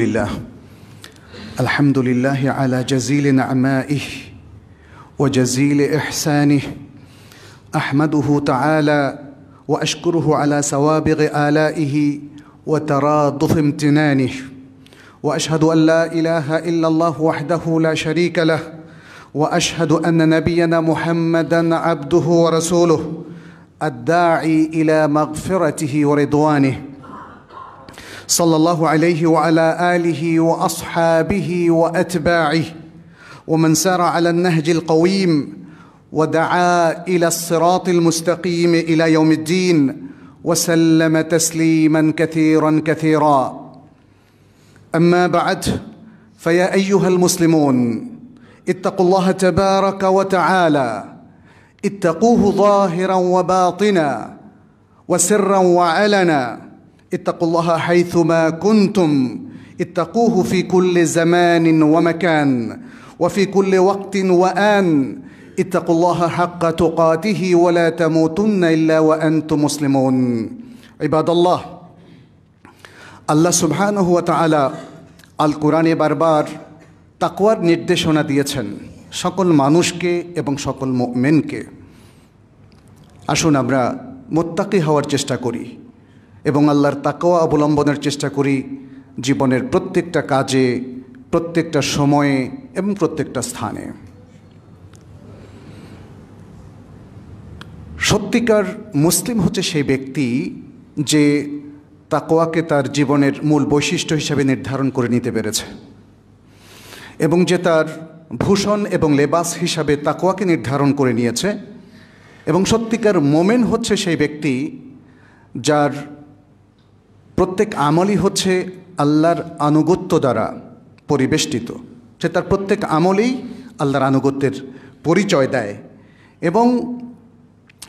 لله الحمد لله على جزيل نعمائه وجزيل احسانه احمده تعالى واشكره على سوابغ الائه وترادف امتنانه واشهد ان لا اله الا الله وحده لا شريك له واشهد ان نبينا محمدا عبده ورسوله الداعي الى مغفرته ورضوانه صلى الله عليه وعلى اله واصحابه واتباعه ومن سار على النهج القويم ودعا الى الصراط المستقيم الى يوم الدين وسلم تسليما كثيرا كثيرا اما بعد فيا ايها المسلمون اتقوا الله تبارك وتعالى اتقوه ظاهرا وباطنا وسرا وعلنا اتقوا الله حيثما كنتم اتقوه في كل زمان ومكان وفي كل وقت وآن اتقوا الله حق تقاته ولا تموتن إلا وأنتم مسلمون عباد الله আল্লাহ সুবহানহ তাআলা আল কোরআনে বারবার তাকওয়ার নির্দেশনা দিয়েছেন সকল মানুষকে এবং সকল মেনকে আসুন আমরা মোত্তাকি হওয়ার চেষ্টা করি এবং আল্লাহর তাকওয়া অবলম্বনের চেষ্টা করি জীবনের প্রত্যেকটা কাজে প্রত্যেকটা সময়ে এবং প্রত্যেকটা স্থানে সত্যিকার মুসলিম হচ্ছে সেই ব্যক্তি যে তাকোয়াকে তার জীবনের মূল বৈশিষ্ট্য হিসেবে নির্ধারণ করে নিতে পেরেছে এবং যে তার ভূষণ এবং লেবাস হিসাবে তাকোয়াকে নির্ধারণ করে নিয়েছে এবং সত্যিকার মোমেন হচ্ছে সেই ব্যক্তি যার প্রত্যেক আমলই হচ্ছে আল্লাহর আনুগত্য দ্বারা পরিবেষ্টিত সে তার প্রত্যেক আমলেই আল্লাহর আনুগত্যের পরিচয় দেয় এবং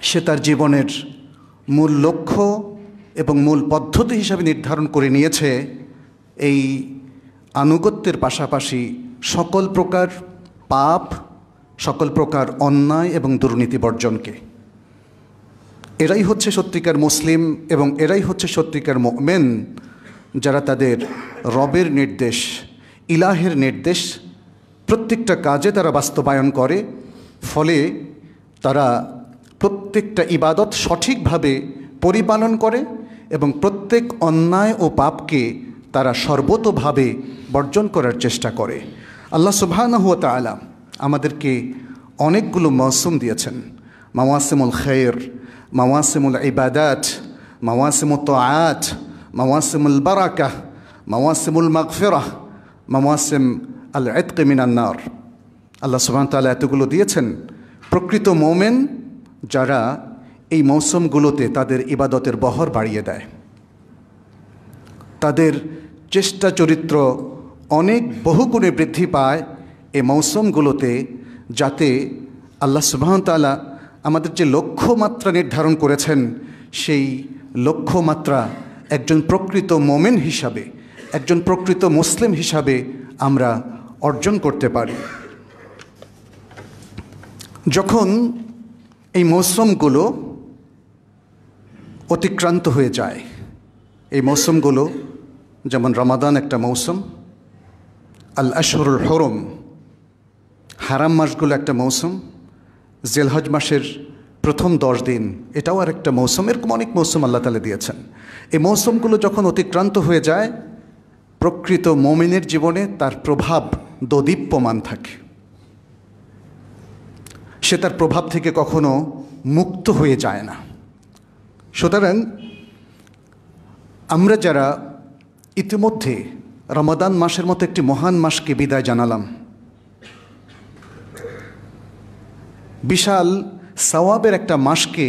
সে তার জীবনের মূল লক্ষ্য এবং মূল পদ্ধতি হিসাবে নির্ধারণ করে নিয়েছে এই আনুগত্যের পাশাপাশি সকল প্রকার পাপ সকল প্রকার অন্যায় এবং দুর্নীতি বর্জনকে এরাই হচ্ছে সত্যিকার মুসলিম এবং এরাই হচ্ছে সত্যিকার মেন যারা তাদের রবের নির্দেশ ইলাহের নির্দেশ প্রত্যেকটা কাজে তারা বাস্তবায়ন করে ফলে তারা প্রত্যেকটা ইবাদত সঠিকভাবে পরিপালন করে এবং প্রত্যেক অন্যায় ও পাপকে তারা সর্বতোভাবে বর্জন করার চেষ্টা করে আল্লাহ সুবাহানহুয়া তালা আমাদেরকে অনেকগুলো মৌসুম দিয়েছেন মামাসিমুল খেয়ের মাওয়াসিমুল ইবাদাত মাওয়াসিমুল তোয়াত মাওয়াসিমুল বারাকাহ মাওয়াসিমুল মাগফিরাহ মাওয়াসিম আল এতকে মিনান্নার আল্লাহ সুবাহ তালা এতগুলো দিয়েছেন প্রকৃত মোমেন যারা এই মৌসুমগুলোতে তাদের ইবাদতের বহর বাড়িয়ে দেয় তাদের চেষ্টা চরিত্র অনেক বহুগুণে বৃদ্ধি পায় এ মৌসুমগুলোতে যাতে আল্লাহ সুবাহতালা আমাদের যে লক্ষ্যমাত্রা নির্ধারণ করেছেন সেই লক্ষ্যমাত্রা একজন প্রকৃত মোমেন হিসাবে একজন প্রকৃত মুসলিম হিসাবে আমরা অর্জন করতে পারি যখন এই মৌসুমগুলো অতিক্রান্ত হয়ে যায় এই মৌসুমগুলো যেমন রমাদান একটা মৌসুম আল আশরুল হরম হারাম মাসগুলো একটা মৌসুম জেলহজ মাসের প্রথম দশ দিন এটাও আর একটা মৌসুম এরকম অনেক মৌসুম আল্লাহ তালা দিয়েছেন এই মৌসুমগুলো যখন অতিক্রান্ত হয়ে যায় প্রকৃত মমিনের জীবনে তার প্রভাব দদীপ্যমান থাকে সে তার প্রভাব থেকে কখনো মুক্ত হয়ে যায় না সুতরাং আমরা যারা ইতিমধ্যে রমাদান মাসের মতো একটি মহান মাসকে বিদায় জানালাম বিশাল সওয়াবের একটা মাসকে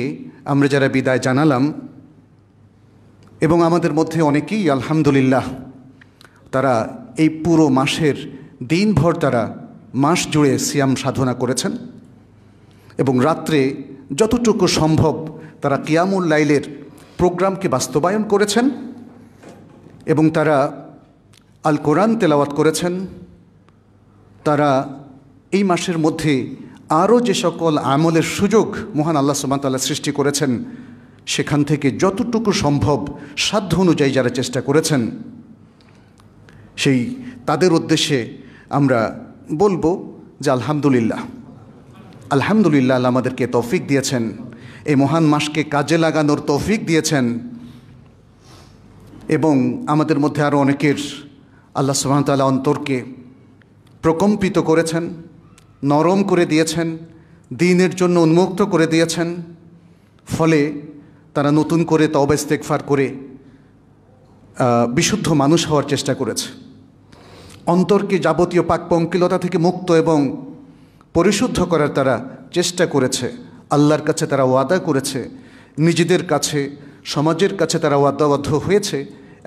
আমরা যারা বিদায় জানালাম এবং আমাদের মধ্যে অনেকেই আলহামদুলিল্লাহ তারা এই পুরো মাসের দিনভর তারা মাস জুড়ে সিয়াম সাধনা করেছেন এবং রাত্রে যতটুকু সম্ভব তারা কিয়ামুল লাইলের প্রোগ্রামকে বাস্তবায়ন করেছেন এবং তারা আল কোরআন তেলাওয়াত করেছেন তারা এই মাসের মধ্যে আরও যে সকল আমলের সুযোগ মহান আল্লাহ সুবাহতাল্লাহ সৃষ্টি করেছেন সেখান থেকে যতটুকু সম্ভব সাধ্য অনুযায়ী যারা চেষ্টা করেছেন সেই তাদের উদ্দেশ্যে আমরা বলবো যে আলহামদুলিল্লাহ আলহামদুলিল্লাহ আল্লাহ আমাদেরকে তৌফিক দিয়েছেন এই মহান মাসকে কাজে লাগানোর তৌফিক দিয়েছেন এবং আমাদের মধ্যে আরও অনেকের আল্লাহ সুবাহতাল্লাহ অন্তরকে প্রকম্পিত করেছেন নরম করে দিয়েছেন দিনের জন্য উন্মুক্ত করে দিয়েছেন ফলে তারা নতুন করে তবেস্তেকফার করে বিশুদ্ধ মানুষ হওয়ার চেষ্টা করেছে অন্তরকে যাবতীয় পাকপঙ্কিলতা থেকে মুক্ত এবং পরিশুদ্ধ করার তারা চেষ্টা করেছে আল্লাহর কাছে তারা ওয়াদা করেছে নিজেদের কাছে সমাজের কাছে তারা ওয়াদাবদ্ধ হয়েছে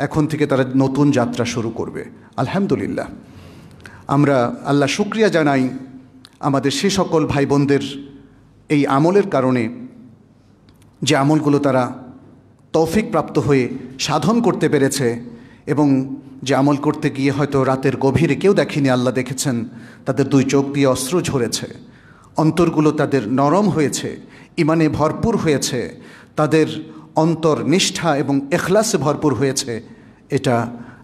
এখন থেকে তারা নতুন যাত্রা শুরু করবে আলহামদুলিল্লাহ আমরা আল্লাহ শুক্রিয়া জানাই আমাদের সে সকল ভাই বোনদের এই আমলের কারণে যে আমলগুলো তারা তৌফিক প্রাপ্ত হয়ে সাধন করতে পেরেছে এবং যে আমল করতে গিয়ে হয়তো রাতের গভীরে কেউ দেখেনি আল্লাহ দেখেছেন তাদের দুই চোখ দিয়ে অস্ত্র ঝরেছে অন্তরগুলো তাদের নরম হয়েছে ইমানে ভরপুর হয়েছে তাদের অন্তর নিষ্ঠা এবং এখলাসে ভরপুর হয়েছে এটা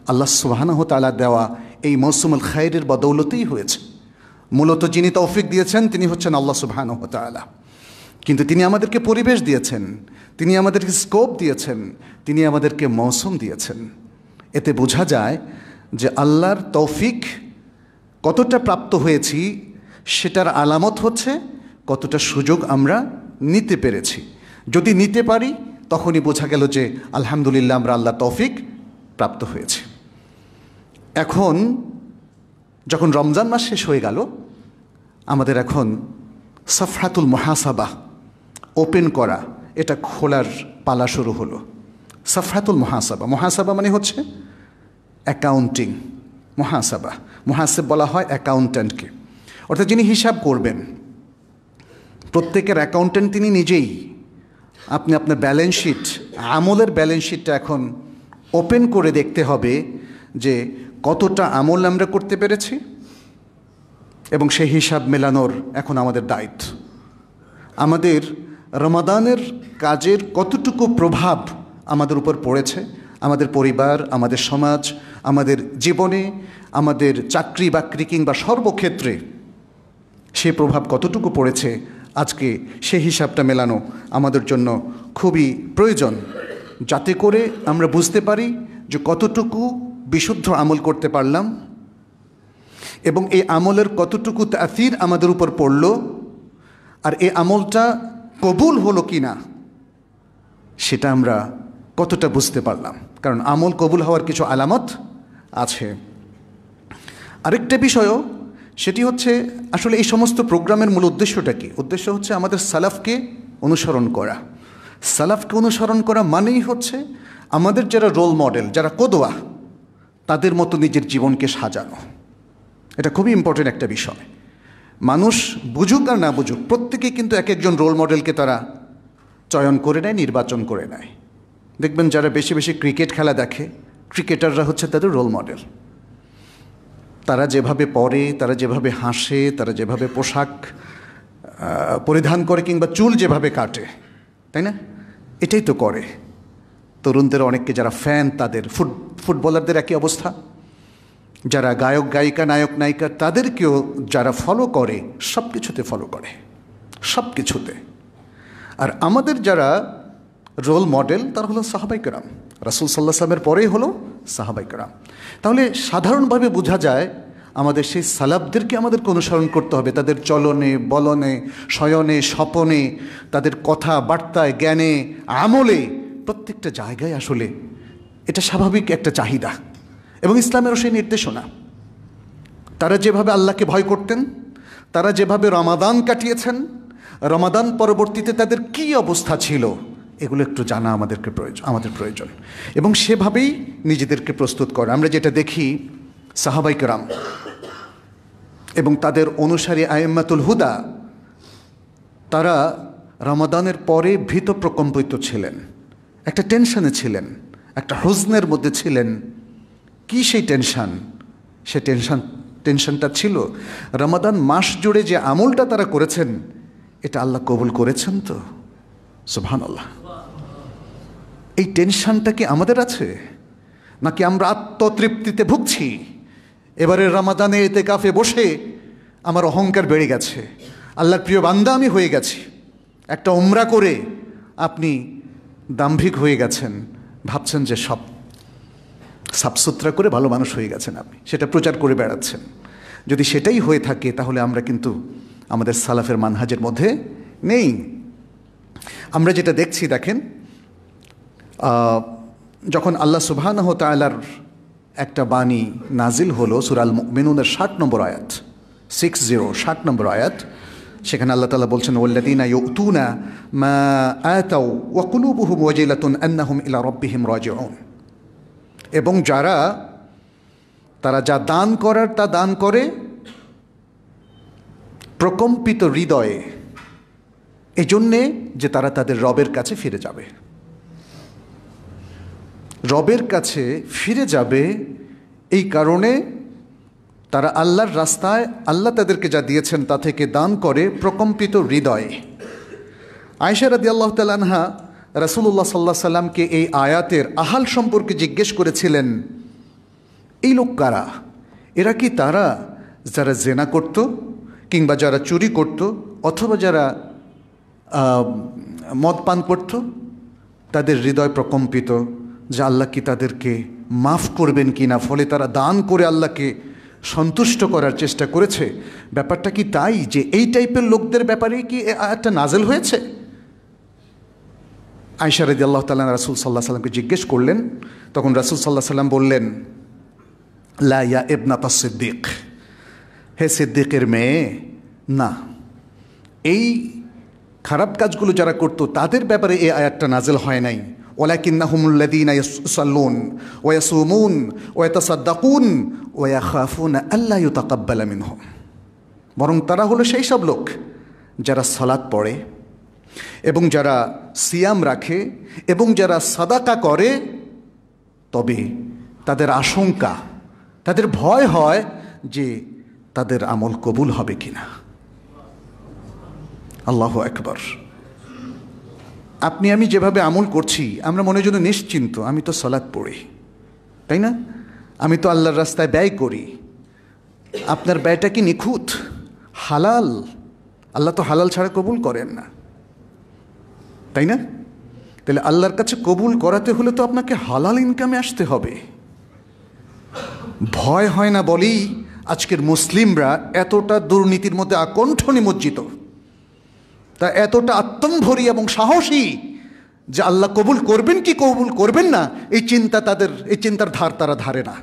আল্লাহ সুবাহানহ তালা দেওয়া এই মৌসুমুল খায়ের বদৌলতেই হয়েছে মূলত যিনি তৌফিক দিয়েছেন তিনি হচ্ছেন আল্লাহ সুবহানহ তালা কিন্তু তিনি আমাদেরকে পরিবেশ দিয়েছেন তিনি আমাদেরকে স্কোপ দিয়েছেন তিনি আমাদেরকে মৌসুম দিয়েছেন এতে বোঝা যায় যে আল্লাহর তৌফিক কতটা প্রাপ্ত হয়েছি সেটার আলামত হচ্ছে কতটা সুযোগ আমরা নিতে পেরেছি যদি নিতে পারি তখনই বোঝা গেল যে আলহামদুলিল্লাহ আমরা আল্লাহ তৌফিক প্রাপ্ত হয়েছে এখন যখন রমজান মাস শেষ হয়ে গেল আমাদের এখন সফরাতুল মহাসাবাহ ওপেন করা এটা খোলার পালা শুরু হলো সফরাতুল মহাসাবা মহাসাবা মানে হচ্ছে অ্যাকাউন্টিং মহাসাবা মহাসেব বলা হয় অ্যাকাউন্ট্যান্টকে অর্থাৎ যিনি হিসাব করবেন প্রত্যেকের অ্যাকাউন্ট্যান্ট তিনি নিজেই আপনি আপনার ব্যালেন্স শিট আমলের ব্যালেন্স শিটটা এখন ওপেন করে দেখতে হবে যে কতটা আমল আমরা করতে পেরেছি এবং সেই হিসাব মেলানোর এখন আমাদের দায়িত্ব আমাদের রমাদানের কাজের কতটুকু প্রভাব আমাদের উপর পড়েছে আমাদের পরিবার আমাদের সমাজ আমাদের জীবনে আমাদের চাকরি বাকরি কিংবা সর্বক্ষেত্রে সে প্রভাব কতটুকু পড়েছে আজকে সে হিসাবটা মেলানো আমাদের জন্য খুবই প্রয়োজন যাতে করে আমরা বুঝতে পারি যে কতটুকু বিশুদ্ধ আমল করতে পারলাম এবং এই আমলের কতটুকু তাফির আমাদের উপর পড়ল আর এই আমলটা কবুল হলো কি না সেটা আমরা কতটা বুঝতে পারলাম কারণ আমল কবুল হওয়ার কিছু আলামত আছে আরেকটা বিষয়ও সেটি হচ্ছে আসলে এই সমস্ত প্রোগ্রামের মূল উদ্দেশ্যটা কি উদ্দেশ্য হচ্ছে আমাদের সালাফকে অনুসরণ করা সালাফকে অনুসরণ করা মানেই হচ্ছে আমাদের যারা রোল মডেল যারা কোদোয়া তাদের মতো নিজের জীবনকে সাজানো এটা খুবই ইম্পর্টেন্ট একটা বিষয় মানুষ বুঝুক আর না বুঝুক প্রত্যেকেই কিন্তু এক একজন রোল মডেলকে তারা চয়ন করে নেয় নির্বাচন করে নেয় দেখবেন যারা বেশি বেশি ক্রিকেট খেলা দেখে ক্রিকেটাররা হচ্ছে তাদের রোল মডেল তারা যেভাবে পড়ে তারা যেভাবে হাসে তারা যেভাবে পোশাক পরিধান করে কিংবা চুল যেভাবে কাটে তাই না এটাই তো করে তরুণদের অনেককে যারা ফ্যান তাদের ফুট ফুটবলারদের একই অবস্থা যারা গায়ক গায়িকা নায়ক নায়িকা তাদেরকেও যারা ফলো করে সব কিছুতে ফলো করে সব কিছুতে আর আমাদের যারা রোল মডেল তার হলো সাহাবাইকরাম রাসুল সাল্লাহ সাল্লামের পরেই হলো সাহাবাইকরাম তাহলে সাধারণভাবে বোঝা যায় আমাদের সেই সালাবদেরকে আমাদেরকে অনুসরণ করতে হবে তাদের চলনে বলনে শয়নে স্বপনে তাদের কথা বার্তায় জ্ঞানে আমলে প্রত্যেকটা জায়গায় আসলে এটা স্বাভাবিক একটা চাহিদা এবং ইসলামেরও সেই নির্দেশনা তারা যেভাবে আল্লাহকে ভয় করতেন তারা যেভাবে রমাদান কাটিয়েছেন রমাদান পরবর্তীতে তাদের কি অবস্থা ছিল এগুলো একটু জানা আমাদেরকে প্রয়োজন আমাদের প্রয়োজন এবং সেভাবেই নিজেদেরকে প্রস্তুত করা আমরা যেটা দেখি রাম এবং তাদের অনুসারী আয়েম্মাতুল হুদা তারা রমাদানের পরে ভীত প্রকম্পিত ছিলেন একটা টেনশনে ছিলেন একটা হুজনের মধ্যে ছিলেন কি সেই টেনশান সে টেনশান টেনশনটা ছিল রমাদান মাস জুড়ে যে আমলটা তারা করেছেন এটা আল্লাহ কবুল করেছেন তো সুহান আল্লাহ এই টেনশানটা কি আমাদের আছে নাকি আমরা আত্মতৃপ্তিতে ভুগছি এবারে রামাদানে এতে কাফে বসে আমার অহংকার বেড়ে গেছে আল্লাহর প্রিয় বান্দা আমি হয়ে গেছি একটা উমরা করে আপনি দাম্ভিক হয়ে গেছেন ভাবছেন যে সব সাফসুতরা করে ভালো মানুষ হয়ে গেছেন আপনি সেটা প্রচার করে বেড়াচ্ছেন যদি সেটাই হয়ে থাকে তাহলে আমরা কিন্তু আমাদের সালাফের মানহাজের মধ্যে নেই আমরা যেটা দেখছি দেখেন যখন আল্লাহ সুবাহানহ তালার একটা বাণী নাজিল হলো সুরাল মেনুনের ষাট নম্বর আয়াত সিক্স জিরো ষাট নম্বর আয়াত সেখানে আল্লাহ তালা বলছেন ওল্লাদিনা ইউতুনা মা আতাউ ওয়াকুলুবুহুম ওয়াজিলাতুন আন্নাহুম ইলা রব্বিহিম রাজিউন এবং যারা তারা যা দান করার তা দান করে প্রকম্পিত হৃদয়ে এজন্যে যে তারা তাদের রবের কাছে ফিরে যাবে রবের কাছে ফিরে যাবে এই কারণে তারা আল্লাহর রাস্তায় আল্লাহ তাদেরকে যা দিয়েছেন তা থেকে দান করে প্রকম্পিত হৃদয়ে আয়সারাদি আল্লাহ তালহা রাসুল্লাহ সাল্লাহ সাল্লামকে এই আয়াতের আহাল সম্পর্কে জিজ্ঞেস করেছিলেন এই লোক কারা এরা কি তারা যারা জেনা করত কিংবা যারা চুরি করত অথবা যারা মদ পান করত তাদের হৃদয় প্রকম্পিত যে আল্লাহ কি তাদেরকে মাফ করবেন কি না ফলে তারা দান করে আল্লাহকে সন্তুষ্ট করার চেষ্টা করেছে ব্যাপারটা কি তাই যে এই টাইপের লোকদের ব্যাপারে কি একটা নাজেল হয়েছে আয়সা রদি আল্লাহ তাল্লাহ রাসুল সাল্লাহ সাল্লামকে জিজ্ঞেস করলেন তখন রাসুল সাল্লাহ সাল্লাম বললেন লাইয়া এবনাতা সিদ্দিক হে সিদ্দিকের মেয়ে না এই খারাপ কাজগুলো যারা করতো তাদের ব্যাপারে এই আয়াতটা নাজেল হয় নাই ولكنهم الذين يصلون ويصومون ويتصدقون ويخافون ألا يتقبل منهم বরং তারা হলো সেই সব লোক যারা সালাদ পড়ে এবং যারা সিয়াম রাখে এবং যারা সাদাকা করে তবে তাদের আশঙ্কা তাদের ভয় হয় যে তাদের আমল কবুল হবে কিনা আল্লাহ একবার আপনি আমি যেভাবে আমল করছি আমরা মনে জন্য নিশ্চিন্ত আমি তো সলাৎ পড়ি তাই না আমি তো আল্লাহর রাস্তায় ব্যয় করি আপনার ব্যয়টা কি নিখুঁত হালাল আল্লাহ তো হালাল ছাড়া কবুল করেন না তাই না তাহলে আল্লাহর কাছে কবুল করাতে হলে তো আপনাকে হালাল ইনকামে আসতে হবে ভয় হয় না বলেই আজকের মুসলিমরা এতটা দুর্নীতির মধ্যে আকণ্ঠ নিমজ্জিত তা এতটা আত্মম্ভরী এবং সাহসী যে আল্লাহ কবুল করবেন কি কবুল করবেন না এই চিন্তা তাদের এই চিন্তার ধার তারা ধারে না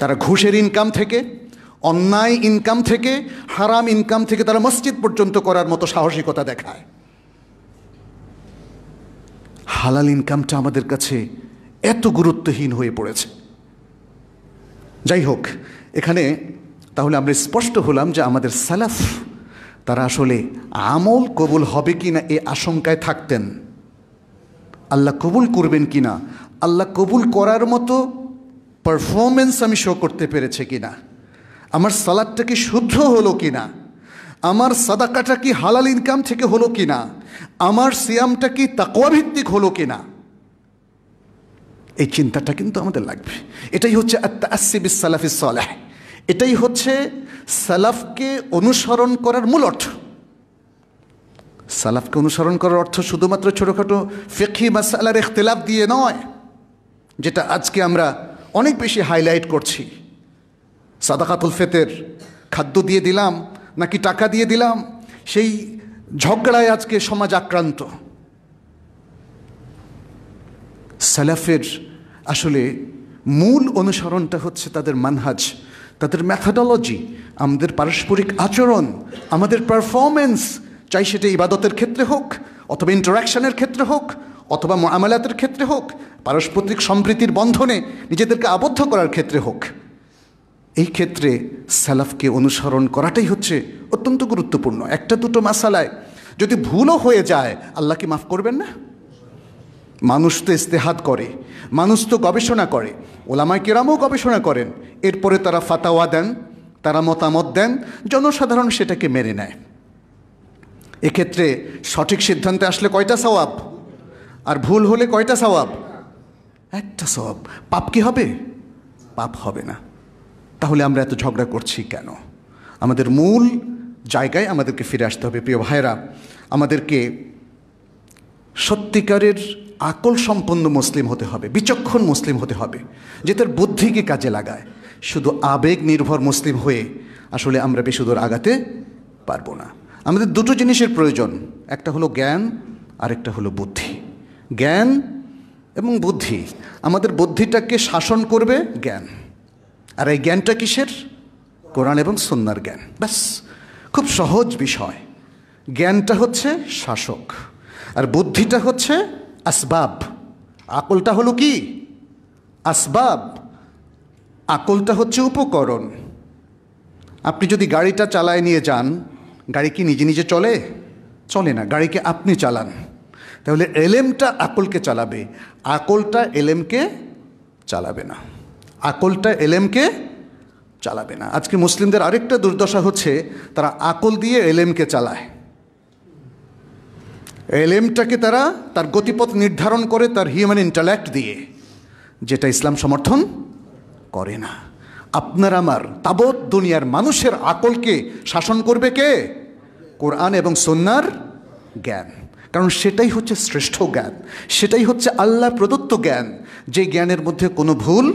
তারা ঘুষের ইনকাম থেকে অন্যায় ইনকাম থেকে হারাম ইনকাম থেকে তারা মসজিদ পর্যন্ত করার মতো সাহসিকতা দেখায় হালাল ইনকামটা আমাদের কাছে এত গুরুত্বহীন হয়ে পড়েছে যাই হোক এখানে তাহলে আমরা স্পষ্ট হলাম যে আমাদের সালাফ তারা আসলে আমল কবুল হবে কি না এ আশঙ্কায় থাকতেন আল্লাহ কবুল করবেন কি না আল্লাহ কবুল করার মতো পারফরমেন্স আমি শো করতে পেরেছে কি না আমার সালাদটা কি শুদ্ধ হলো কি না আমার সাদাকাটা কি হালাল ইনকাম থেকে হলো কি না আমার সিয়ামটা কি তাকোয়াভিত্তিক হলো কি না এই চিন্তাটা কিন্তু আমাদের লাগবে এটাই হচ্ছে আত্মা আসিবিস সালাফিস সালাহ এটাই হচ্ছে সালাফকে অনুসরণ করার মূল অর্থ সালাফকে অনুসরণ করার অর্থ শুধুমাত্র ছোটোখাটো ফেকি মাসালার এখতেলাফ দিয়ে নয় যেটা আজকে আমরা অনেক বেশি হাইলাইট করছি সাদাকাতুল ফেতের খাদ্য দিয়ে দিলাম নাকি টাকা দিয়ে দিলাম সেই ঝগড়ায় আজকে সমাজ আক্রান্ত সালাফের আসলে মূল অনুসরণটা হচ্ছে তাদের মানহাজ তাদের ম্যাথাডলজি আমাদের পারস্পরিক আচরণ আমাদের পারফরমেন্স চাই সেটা ইবাদতের ক্ষেত্রে হোক অথবা ইন্টারাকশানের ক্ষেত্রে হোক অথবা আমালাতের ক্ষেত্রে হোক পারস্পরিক সম্প্রীতির বন্ধনে নিজেদেরকে আবদ্ধ করার ক্ষেত্রে হোক এই ক্ষেত্রে স্যালাফকে অনুসরণ করাটাই হচ্ছে অত্যন্ত গুরুত্বপূর্ণ একটা দুটো মাসালায় যদি ভুলও হয়ে যায় আল্লাহকে মাফ করবেন না মানুষ তো ইস্তেহাত করে মানুষ তো গবেষণা করে ওলামায় কেরামও গবেষণা করেন এরপরে তারা ফাতাওয়া দেন তারা মতামত দেন জনসাধারণ সেটাকে মেনে নেয় এক্ষেত্রে সঠিক সিদ্ধান্তে আসলে কয়টা সওয়াব আর ভুল হলে কয়টা সওয়াব একটা সওয়াব পাপ কি হবে পাপ হবে না তাহলে আমরা এত ঝগড়া করছি কেন আমাদের মূল জায়গায় আমাদেরকে ফিরে আসতে হবে প্রিয় ভাইয়েরা আমাদেরকে সত্যিকারের আকল সম্পন্ন মুসলিম হতে হবে বিচক্ষণ মুসলিম হতে হবে যে তার বুদ্ধিকে কাজে লাগায় শুধু আবেগ নির্ভর মুসলিম হয়ে আসলে আমরা বেশি দূর আগাতে পারবো না আমাদের দুটো জিনিসের প্রয়োজন একটা হলো জ্ঞান আরেকটা হলো বুদ্ধি জ্ঞান এবং বুদ্ধি আমাদের বুদ্ধিটাকে শাসন করবে জ্ঞান আর এই জ্ঞানটা কিসের কোরআন এবং সন্ন্যার জ্ঞান ব্যাস খুব সহজ বিষয় জ্ঞানটা হচ্ছে শাসক আর বুদ্ধিটা হচ্ছে আসবাব আকলটা হলো কি আসবাব আকলটা হচ্ছে উপকরণ আপনি যদি গাড়িটা চালায় নিয়ে যান গাড়ি কি নিজে নিজে চলে চলে না গাড়িকে আপনি চালান তাহলে এলেমটা আকলকে চালাবে আকলটা এলেমকে চালাবে না আকলটা এলেমকে চালাবে না আজকে মুসলিমদের আরেকটা দুর্দশা হচ্ছে তারা আকল দিয়ে এলেমকে চালায় এলএমটাকে তারা তার গতিপথ নির্ধারণ করে তার হিউম্যান ইন্টালেক্ট দিয়ে যেটা ইসলাম সমর্থন করে না আপনার আমার তাবৎ দুনিয়ার মানুষের আকলকে শাসন করবে কে কোরআন এবং সন্ন্যার জ্ঞান কারণ সেটাই হচ্ছে শ্রেষ্ঠ জ্ঞান সেটাই হচ্ছে আল্লাহ প্রদত্ত জ্ঞান যে জ্ঞানের মধ্যে কোনো ভুল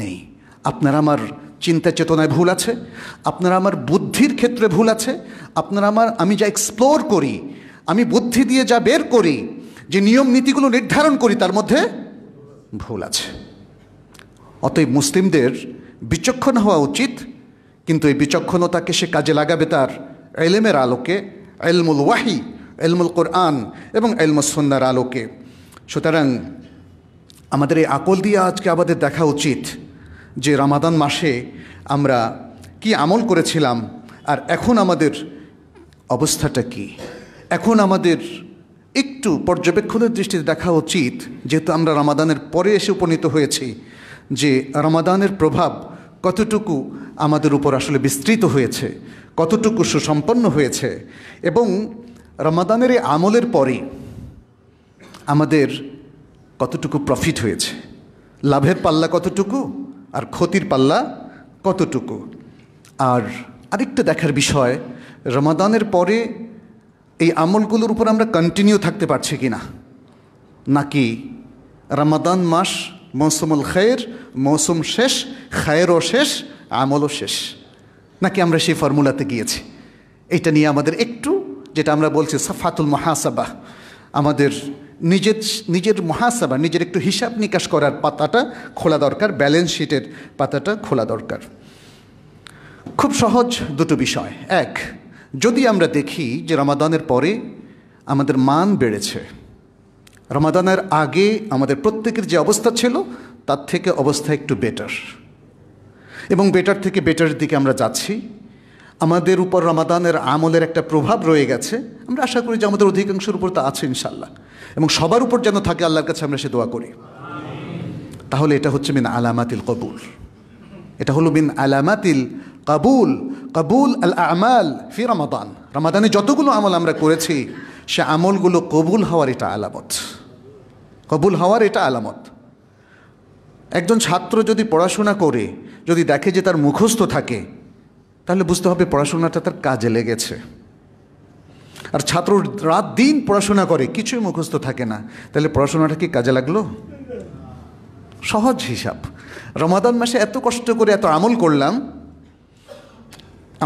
নেই আপনার আমার চিন্তা চেতনায় ভুল আছে আপনার আমার বুদ্ধির ক্ষেত্রে ভুল আছে আপনার আমার আমি যা এক্সপ্লোর করি আমি বুদ্ধি দিয়ে যা বের করি যে নিয়ম নীতিগুলো নির্ধারণ করি তার মধ্যে ভুল আছে অতএব মুসলিমদের বিচক্ষণ হওয়া উচিত কিন্তু এই বিচক্ষণতাকে সে কাজে লাগাবে তার এলেমের আলোকে এলমুল ওয়াহি এলমুল কোরআন এবং এলমসন্নার আলোকে সুতরাং আমাদের এই আকল দিয়ে আজকে আমাদের দেখা উচিত যে রামাদান মাসে আমরা কি আমল করেছিলাম আর এখন আমাদের অবস্থাটা কী এখন আমাদের একটু পর্যবেক্ষণের দৃষ্টিতে দেখা উচিত যেহেতু আমরা রামাদানের পরে এসে উপনীত হয়েছি যে রামাদানের প্রভাব কতটুকু আমাদের উপর আসলে বিস্তৃত হয়েছে কতটুকু সুসম্পন্ন হয়েছে এবং রমাদানের এই আমলের পরে আমাদের কতটুকু প্রফিট হয়েছে লাভের পাল্লা কতটুকু আর ক্ষতির পাল্লা কতটুকু আর আরেকটা দেখার বিষয় রমাদানের পরে এই আমলগুলোর উপর আমরা কন্টিনিউ থাকতে পারছি কি না নাকি রামাদান মাস মৌসুমুল খায়ের মৌসুম শেষ খায়েরও শেষ আমলও শেষ নাকি আমরা সেই ফর্মুলাতে গিয়েছি এটা নিয়ে আমাদের একটু যেটা আমরা বলছি সাফাতুল মহাসাবা আমাদের নিজের নিজের মহাসাবা নিজের একটু হিসাব নিকাশ করার পাতাটা খোলা দরকার ব্যালেন্স শিটের পাতাটা খোলা দরকার খুব সহজ দুটো বিষয় এক যদি আমরা দেখি যে রমাদানের পরে আমাদের মান বেড়েছে রমাদানের আগে আমাদের প্রত্যেকের যে অবস্থা ছিল তার থেকে অবস্থা একটু বেটার এবং বেটার থেকে বেটারের দিকে আমরা যাচ্ছি আমাদের উপর রমাদানের আমলের একটা প্রভাব রয়ে গেছে আমরা আশা করি যে আমাদের অধিকাংশের উপর তা আছে ইনশাল্লাহ এবং সবার উপর যেন থাকে আল্লাহর কাছে আমরা সে দোয়া করি তাহলে এটা হচ্ছে মিন আলামাতিল কবুল এটা হলো মিন আলামাতিল কাবুল কাবুল আল আমাল ফি রমাদান রমাদানে যতগুলো আমল আমরা করেছি সে আমলগুলো কবুল হওয়ার এটা আলামত কবুল হওয়ার এটা আলামত একজন ছাত্র যদি পড়াশোনা করে যদি দেখে যে তার মুখস্থ থাকে তাহলে বুঝতে হবে পড়াশোনাটা তার কাজে লেগেছে আর ছাত্র রাত দিন পড়াশোনা করে কিছুই মুখস্থ থাকে না তাহলে পড়াশোনাটা কি কাজে লাগলো সহজ হিসাব রমাদান মাসে এত কষ্ট করে এত আমল করলাম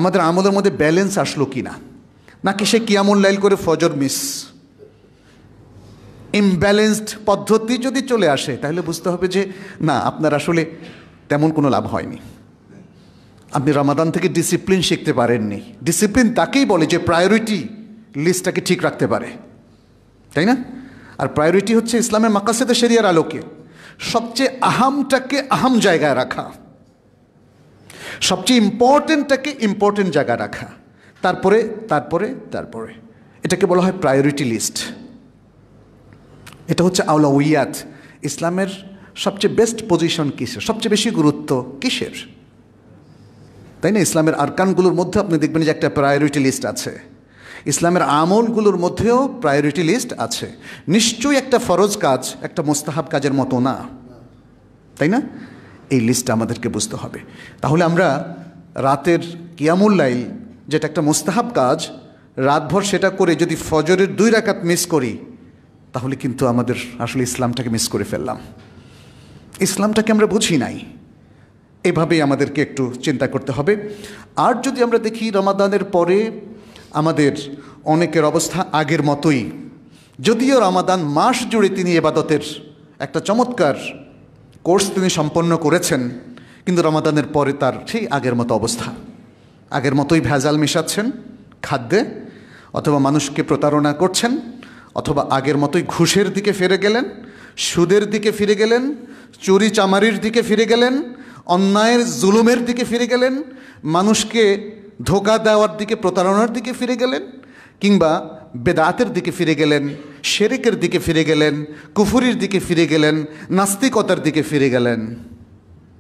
আমাদের আমলের মধ্যে ব্যালেন্স আসলো কি না নাকি সে কিয়ামুল লাইল করে ফজর মিস ইমব্যালেন্সড পদ্ধতি যদি চলে আসে তাহলে বুঝতে হবে যে না আপনার আসলে তেমন কোনো লাভ হয়নি আপনি রমাদান থেকে ডিসিপ্লিন শিখতে পারেননি ডিসিপ্লিন তাকেই বলে যে প্রায়োরিটি লিস্টটাকে ঠিক রাখতে পারে তাই না আর প্রায়োরিটি হচ্ছে ইসলামের মাকাসেতে সেরিয়ার আলোকে সবচেয়ে আহামটাকে আহাম জায়গায় রাখা সবচেয়ে ইম্পর্টেন্টটাকে ইম্পর্টেন্ট জায়গা রাখা তারপরে তারপরে তারপরে এটাকে বলা হয় প্রায়োরিটি লিস্ট এটা হচ্ছে উইয়াত ইসলামের সবচেয়ে বেস্ট পজিশন কিসের সবচেয়ে বেশি গুরুত্ব কিসের তাই না ইসলামের আরকানগুলোর মধ্যে আপনি দেখবেন যে একটা প্রায়োরিটি লিস্ট আছে ইসলামের আমলগুলোর মধ্যেও প্রায়োরিটি লিস্ট আছে নিশ্চয়ই একটা ফরজ কাজ একটা মোস্তাহাব কাজের মতো না তাই না এই লিস্টটা আমাদেরকে বুঝতে হবে তাহলে আমরা রাতের কিয়ামুল লাইল যেটা একটা মোস্তাহাব কাজ রাতভর সেটা করে যদি ফজরের দুই রাকাত মিস করি তাহলে কিন্তু আমাদের আসলে ইসলামটাকে মিস করে ফেললাম ইসলামটাকে আমরা বুঝি নাই এভাবেই আমাদেরকে একটু চিন্তা করতে হবে আর যদি আমরা দেখি রমাদানের পরে আমাদের অনেকের অবস্থা আগের মতোই যদিও রামাদান মাস জুড়ে তিনি এবাদতের একটা চমৎকার কোর্স তিনি সম্পন্ন করেছেন কিন্তু রমাদানের পরে তার সেই আগের মতো অবস্থা আগের মতোই ভেজাল মেশাচ্ছেন খাদ্যে অথবা মানুষকে প্রতারণা করছেন অথবা আগের মতোই ঘুষের দিকে ফিরে গেলেন সুদের দিকে ফিরে গেলেন চুরি চামারির দিকে ফিরে গেলেন অন্যায়ের জুলুমের দিকে ফিরে গেলেন মানুষকে ধোকা দেওয়ার দিকে প্রতারণার দিকে ফিরে গেলেন কিংবা বেদাতের দিকে ফিরে গেলেন শেরেকের দিকে ফিরে গেলেন কুফুরির দিকে ফিরে গেলেন নাস্তিকতার দিকে ফিরে গেলেন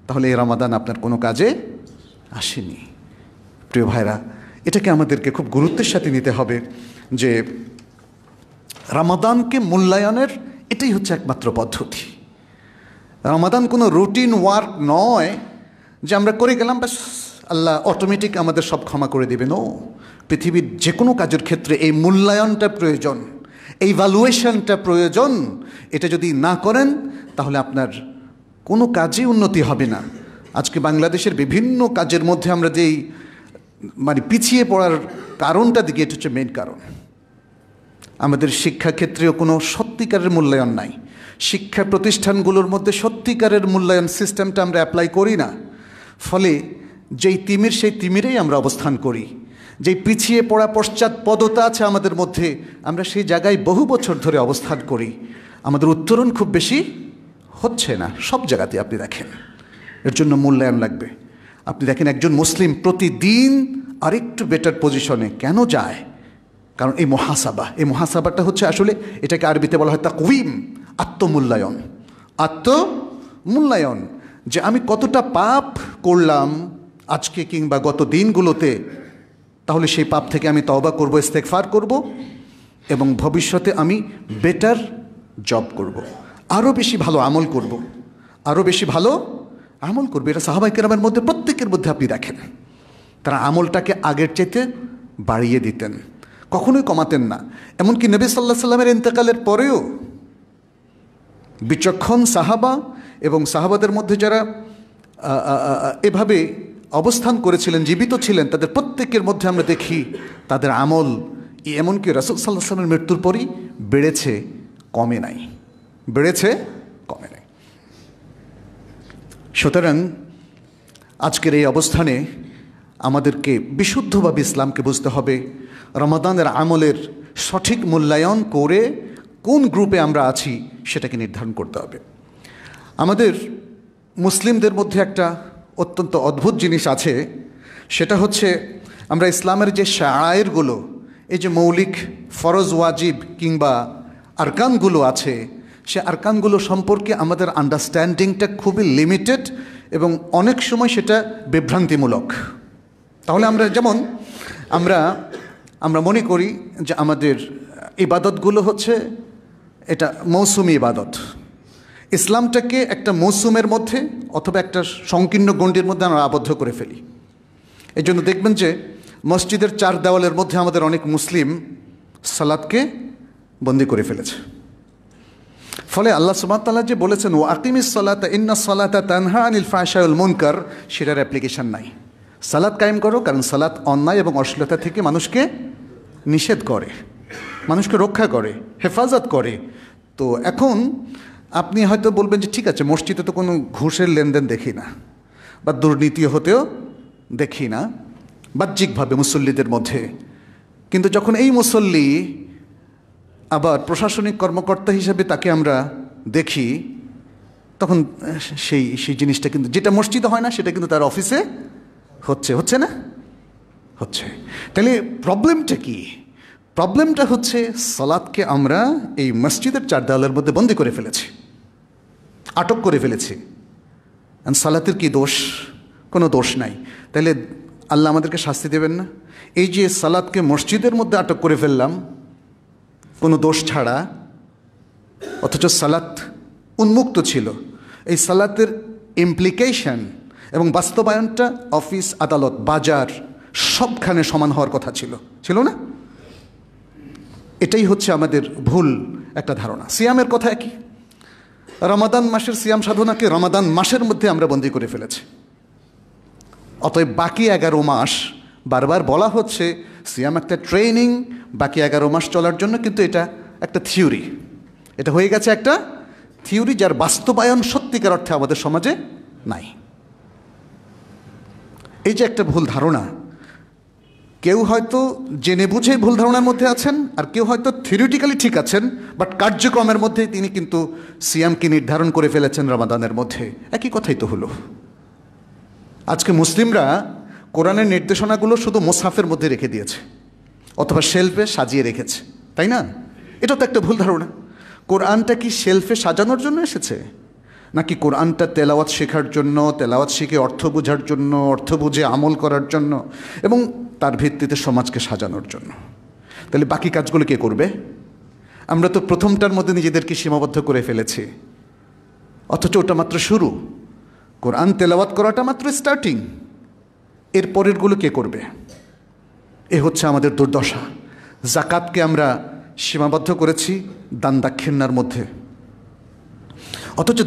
তাহলে এই রামাদান আপনার কোনো কাজে আসেনি প্রিয় ভাইরা এটাকে আমাদেরকে খুব গুরুত্বের সাথে নিতে হবে যে রামাদানকে মূল্যায়নের এটাই হচ্ছে একমাত্র পদ্ধতি রামাদান কোনো রুটিন ওয়ার্ক নয় যে আমরা করে গেলাম ব্যাস আল্লাহ অটোমেটিক আমাদের সব ক্ষমা করে দেবেন ও পৃথিবীর যে কোনো কাজের ক্ষেত্রে এই মূল্যায়নটা প্রয়োজন এই ভ্যালুয়েশনটা প্রয়োজন এটা যদি না করেন তাহলে আপনার কোনো কাজে উন্নতি হবে না আজকে বাংলাদেশের বিভিন্ন কাজের মধ্যে আমরা যেই মানে পিছিয়ে পড়ার কারণটা দিকে এটা হচ্ছে মেন কারণ আমাদের শিক্ষাক্ষেত্রেও কোনো সত্যিকারের মূল্যায়ন নাই শিক্ষা প্রতিষ্ঠানগুলোর মধ্যে সত্যিকারের মূল্যায়ন সিস্টেমটা আমরা অ্যাপ্লাই করি না ফলে যেই তিমির সেই তিমিরেই আমরা অবস্থান করি যেই পিছিয়ে পড়া পশ্চাৎ পদতা আছে আমাদের মধ্যে আমরা সেই জায়গায় বহু বছর ধরে অবস্থান করি আমাদের উত্তরণ খুব বেশি হচ্ছে না সব জায়গাতে আপনি দেখেন এর জন্য মূল্যায়ন লাগবে আপনি দেখেন একজন মুসলিম প্রতিদিন আরেকটু বেটার পজিশনে কেন যায় কারণ এই মহাসাবা এই মহাসাবাটা হচ্ছে আসলে এটাকে আরবিতে বলা হয় তা কুইম আত্মমূল্যায়ন আত্মমূল্যায়ন যে আমি কতটা পাপ করলাম আজকে কিংবা গত দিনগুলোতে তাহলে সেই পাপ থেকে আমি তওবা করব ইস্তেকফার করব এবং ভবিষ্যতে আমি বেটার জব করব। আরও বেশি ভালো আমল করব। আরও বেশি ভালো আমল করবো এটা সাহাবাই কেরামের মধ্যে প্রত্যেকের মধ্যে আপনি দেখেন তারা আমলটাকে আগের চাইতে বাড়িয়ে দিতেন কখনোই কমাতেন না এমনকি নবী সাল্লাহ সাল্লামের ইন্তেকালের পরেও বিচক্ষণ সাহাবা এবং সাহাবাদের মধ্যে যারা এভাবে অবস্থান করেছিলেন জীবিত ছিলেন তাদের প্রত্যেকের মধ্যে আমরা দেখি তাদের আমল এমনকি রাসুল সাল্লাহ সাল্লামের মৃত্যুর পরই বেড়েছে কমে নাই বেড়েছে কমে নাই সুতরাং আজকের এই অবস্থানে আমাদেরকে বিশুদ্ধভাবে ইসলামকে বুঝতে হবে রমাদানের আমলের সঠিক মূল্যায়ন করে কোন গ্রুপে আমরা আছি সেটাকে নির্ধারণ করতে হবে আমাদের মুসলিমদের মধ্যে একটা অত্যন্ত অদ্ভুত জিনিস আছে সেটা হচ্ছে আমরা ইসলামের যে শায়েরগুলো এই যে মৌলিক ফরজ ওয়াজিব কিংবা আরকানগুলো আছে সে আরকানগুলো সম্পর্কে আমাদের আন্ডারস্ট্যান্ডিংটা খুবই লিমিটেড এবং অনেক সময় সেটা বিভ্রান্তিমূলক তাহলে আমরা যেমন আমরা আমরা মনে করি যে আমাদের ইবাদতগুলো হচ্ছে এটা মৌসুমি ইবাদত ইসলামটাকে একটা মৌসুমের মধ্যে অথবা একটা সংকীর্ণ গণ্ডির মধ্যে আমরা আবদ্ধ করে ফেলি এই জন্য দেখবেন যে মসজিদের চার দেওয়ালের মধ্যে আমাদের অনেক মুসলিম সালাদকে বন্দি করে ফেলেছে ফলে আল্লাহ সুমাতাল্লাহ যে বলেছেন ও আকিমিস সলাতা ইন্না সলাতা তানহা আনিল ফায়সাউল মুনকার সেটার অ্যাপ্লিকেশান নাই সালাদ কায়েম করো কারণ সালাত অন্যায় এবং অশ্লীলতা থেকে মানুষকে নিষেধ করে মানুষকে রক্ষা করে হেফাজত করে তো এখন আপনি হয়তো বলবেন যে ঠিক আছে মসজিদে তো কোনো ঘুষের লেনদেন দেখি না বা দুর্নীতি হতেও দেখি না বাহ্যিকভাবে মুসল্লিদের মধ্যে কিন্তু যখন এই মুসল্লি আবার প্রশাসনিক কর্মকর্তা হিসেবে তাকে আমরা দেখি তখন সেই সেই জিনিসটা কিন্তু যেটা মসজিদে হয় না সেটা কিন্তু তার অফিসে হচ্ছে হচ্ছে না হচ্ছে তাহলে প্রবলেমটা কী প্রবলেমটা হচ্ছে সালাদকে আমরা এই মসজিদের চার দেওয়ালের মধ্যে বন্দি করে ফেলেছি আটক করে ফেলেছি সালাতের কি দোষ কোনো দোষ নাই তাহলে আল্লাহ আমাদেরকে শাস্তি দেবেন না এই যে সালাদকে মসজিদের মধ্যে আটক করে ফেললাম কোনো দোষ ছাড়া অথচ সালাত উন্মুক্ত ছিল এই সালাতের ইমপ্লিকেশন এবং বাস্তবায়নটা অফিস আদালত বাজার সবখানে সমান হওয়ার কথা ছিল ছিল না এটাই হচ্ছে আমাদের ভুল একটা ধারণা সিয়ামের কথা একই রমাদান মাসের সিয়াম সাধনাকে রমাদান মাসের মধ্যে আমরা বন্দি করে ফেলেছি অতএব বাকি এগারো মাস বারবার বলা হচ্ছে সিয়াম একটা ট্রেনিং বাকি এগারো মাস চলার জন্য কিন্তু এটা একটা থিওরি এটা হয়ে গেছে একটা থিওরি যার বাস্তবায়ন সত্যিকার অর্থে আমাদের সমাজে নাই এই যে একটা ভুল ধারণা কেউ হয়তো জেনে বুঝে ভুল ধারণার মধ্যে আছেন আর কেউ হয়তো থিওরিটিক্যালি ঠিক আছেন বাট কার্যক্রমের মধ্যে তিনি কিন্তু সিয়ামকে নির্ধারণ করে ফেলেছেন রামাদানের মধ্যে একই কথাই তো হলো আজকে মুসলিমরা কোরআনের নির্দেশনাগুলো শুধু মোসাফের মধ্যে রেখে দিয়েছে অথবা শেলফে সাজিয়ে রেখেছে তাই না এটা তো একটা ভুল ধারণা কোরআনটা কি শেলফে সাজানোর জন্য এসেছে নাকি কোরআনটা তেলাওয়াত শেখার জন্য তেলাওয়াত শিখে অর্থ বোঝার জন্য অর্থ বুঝে আমল করার জন্য এবং তার ভিত্তিতে সমাজকে সাজানোর জন্য তাহলে বাকি কাজগুলো কে করবে আমরা তো প্রথমটার মধ্যে নিজেদেরকে সীমাবদ্ধ করে ফেলেছি অথচ ওটা মাত্র শুরু কোরআন তেলাওয়াত করাটা মাত্র স্টার্টিং এর পরেরগুলো কে করবে এ হচ্ছে আমাদের দুর্দশা জাকাতকে আমরা সীমাবদ্ধ করেছি দান দাক্ষিণ্যার মধ্যে অথচ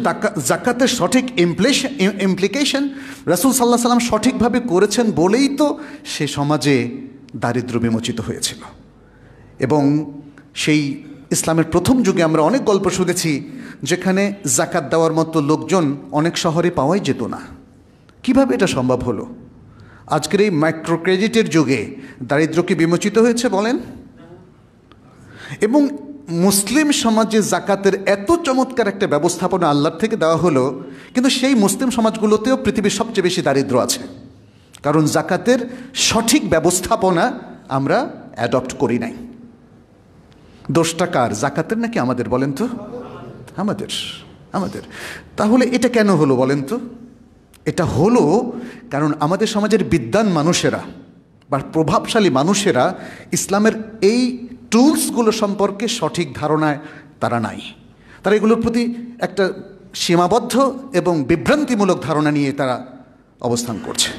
জাকাতের সঠিক ইমপ্লেশন ইমপ্লিকেশন রাসুল সাল্লাহ সাল্লাম সঠিকভাবে করেছেন বলেই তো সে সমাজে দারিদ্র বিমোচিত হয়েছিল এবং সেই ইসলামের প্রথম যুগে আমরা অনেক গল্প শুনেছি যেখানে জাকাত দেওয়ার মতো লোকজন অনেক শহরে পাওয়াই যেত না কিভাবে এটা সম্ভব হলো আজকের এই মাইক্রো ক্রেডিটের যুগে দারিদ্র কি বিমোচিত হয়েছে বলেন এবং মুসলিম সমাজে জাকাতের এত চমৎকার একটা ব্যবস্থাপনা আল্লাহর থেকে দেওয়া হলো কিন্তু সেই মুসলিম সমাজগুলোতেও পৃথিবীর সবচেয়ে বেশি দারিদ্র আছে কারণ জাকাতের সঠিক ব্যবস্থাপনা আমরা অ্যাডপ্ট করি নাই দোষটা কার জাকাতের নাকি আমাদের বলেন তো আমাদের আমাদের তাহলে এটা কেন হলো বলেন তো এটা হলো কারণ আমাদের সমাজের বিদ্যান মানুষেরা বা প্রভাবশালী মানুষেরা ইসলামের এই টুলসগুলো সম্পর্কে সঠিক ধারণায় তারা নাই তারা এগুলোর প্রতি একটা সীমাবদ্ধ এবং বিভ্রান্তিমূলক ধারণা নিয়ে তারা অবস্থান করছে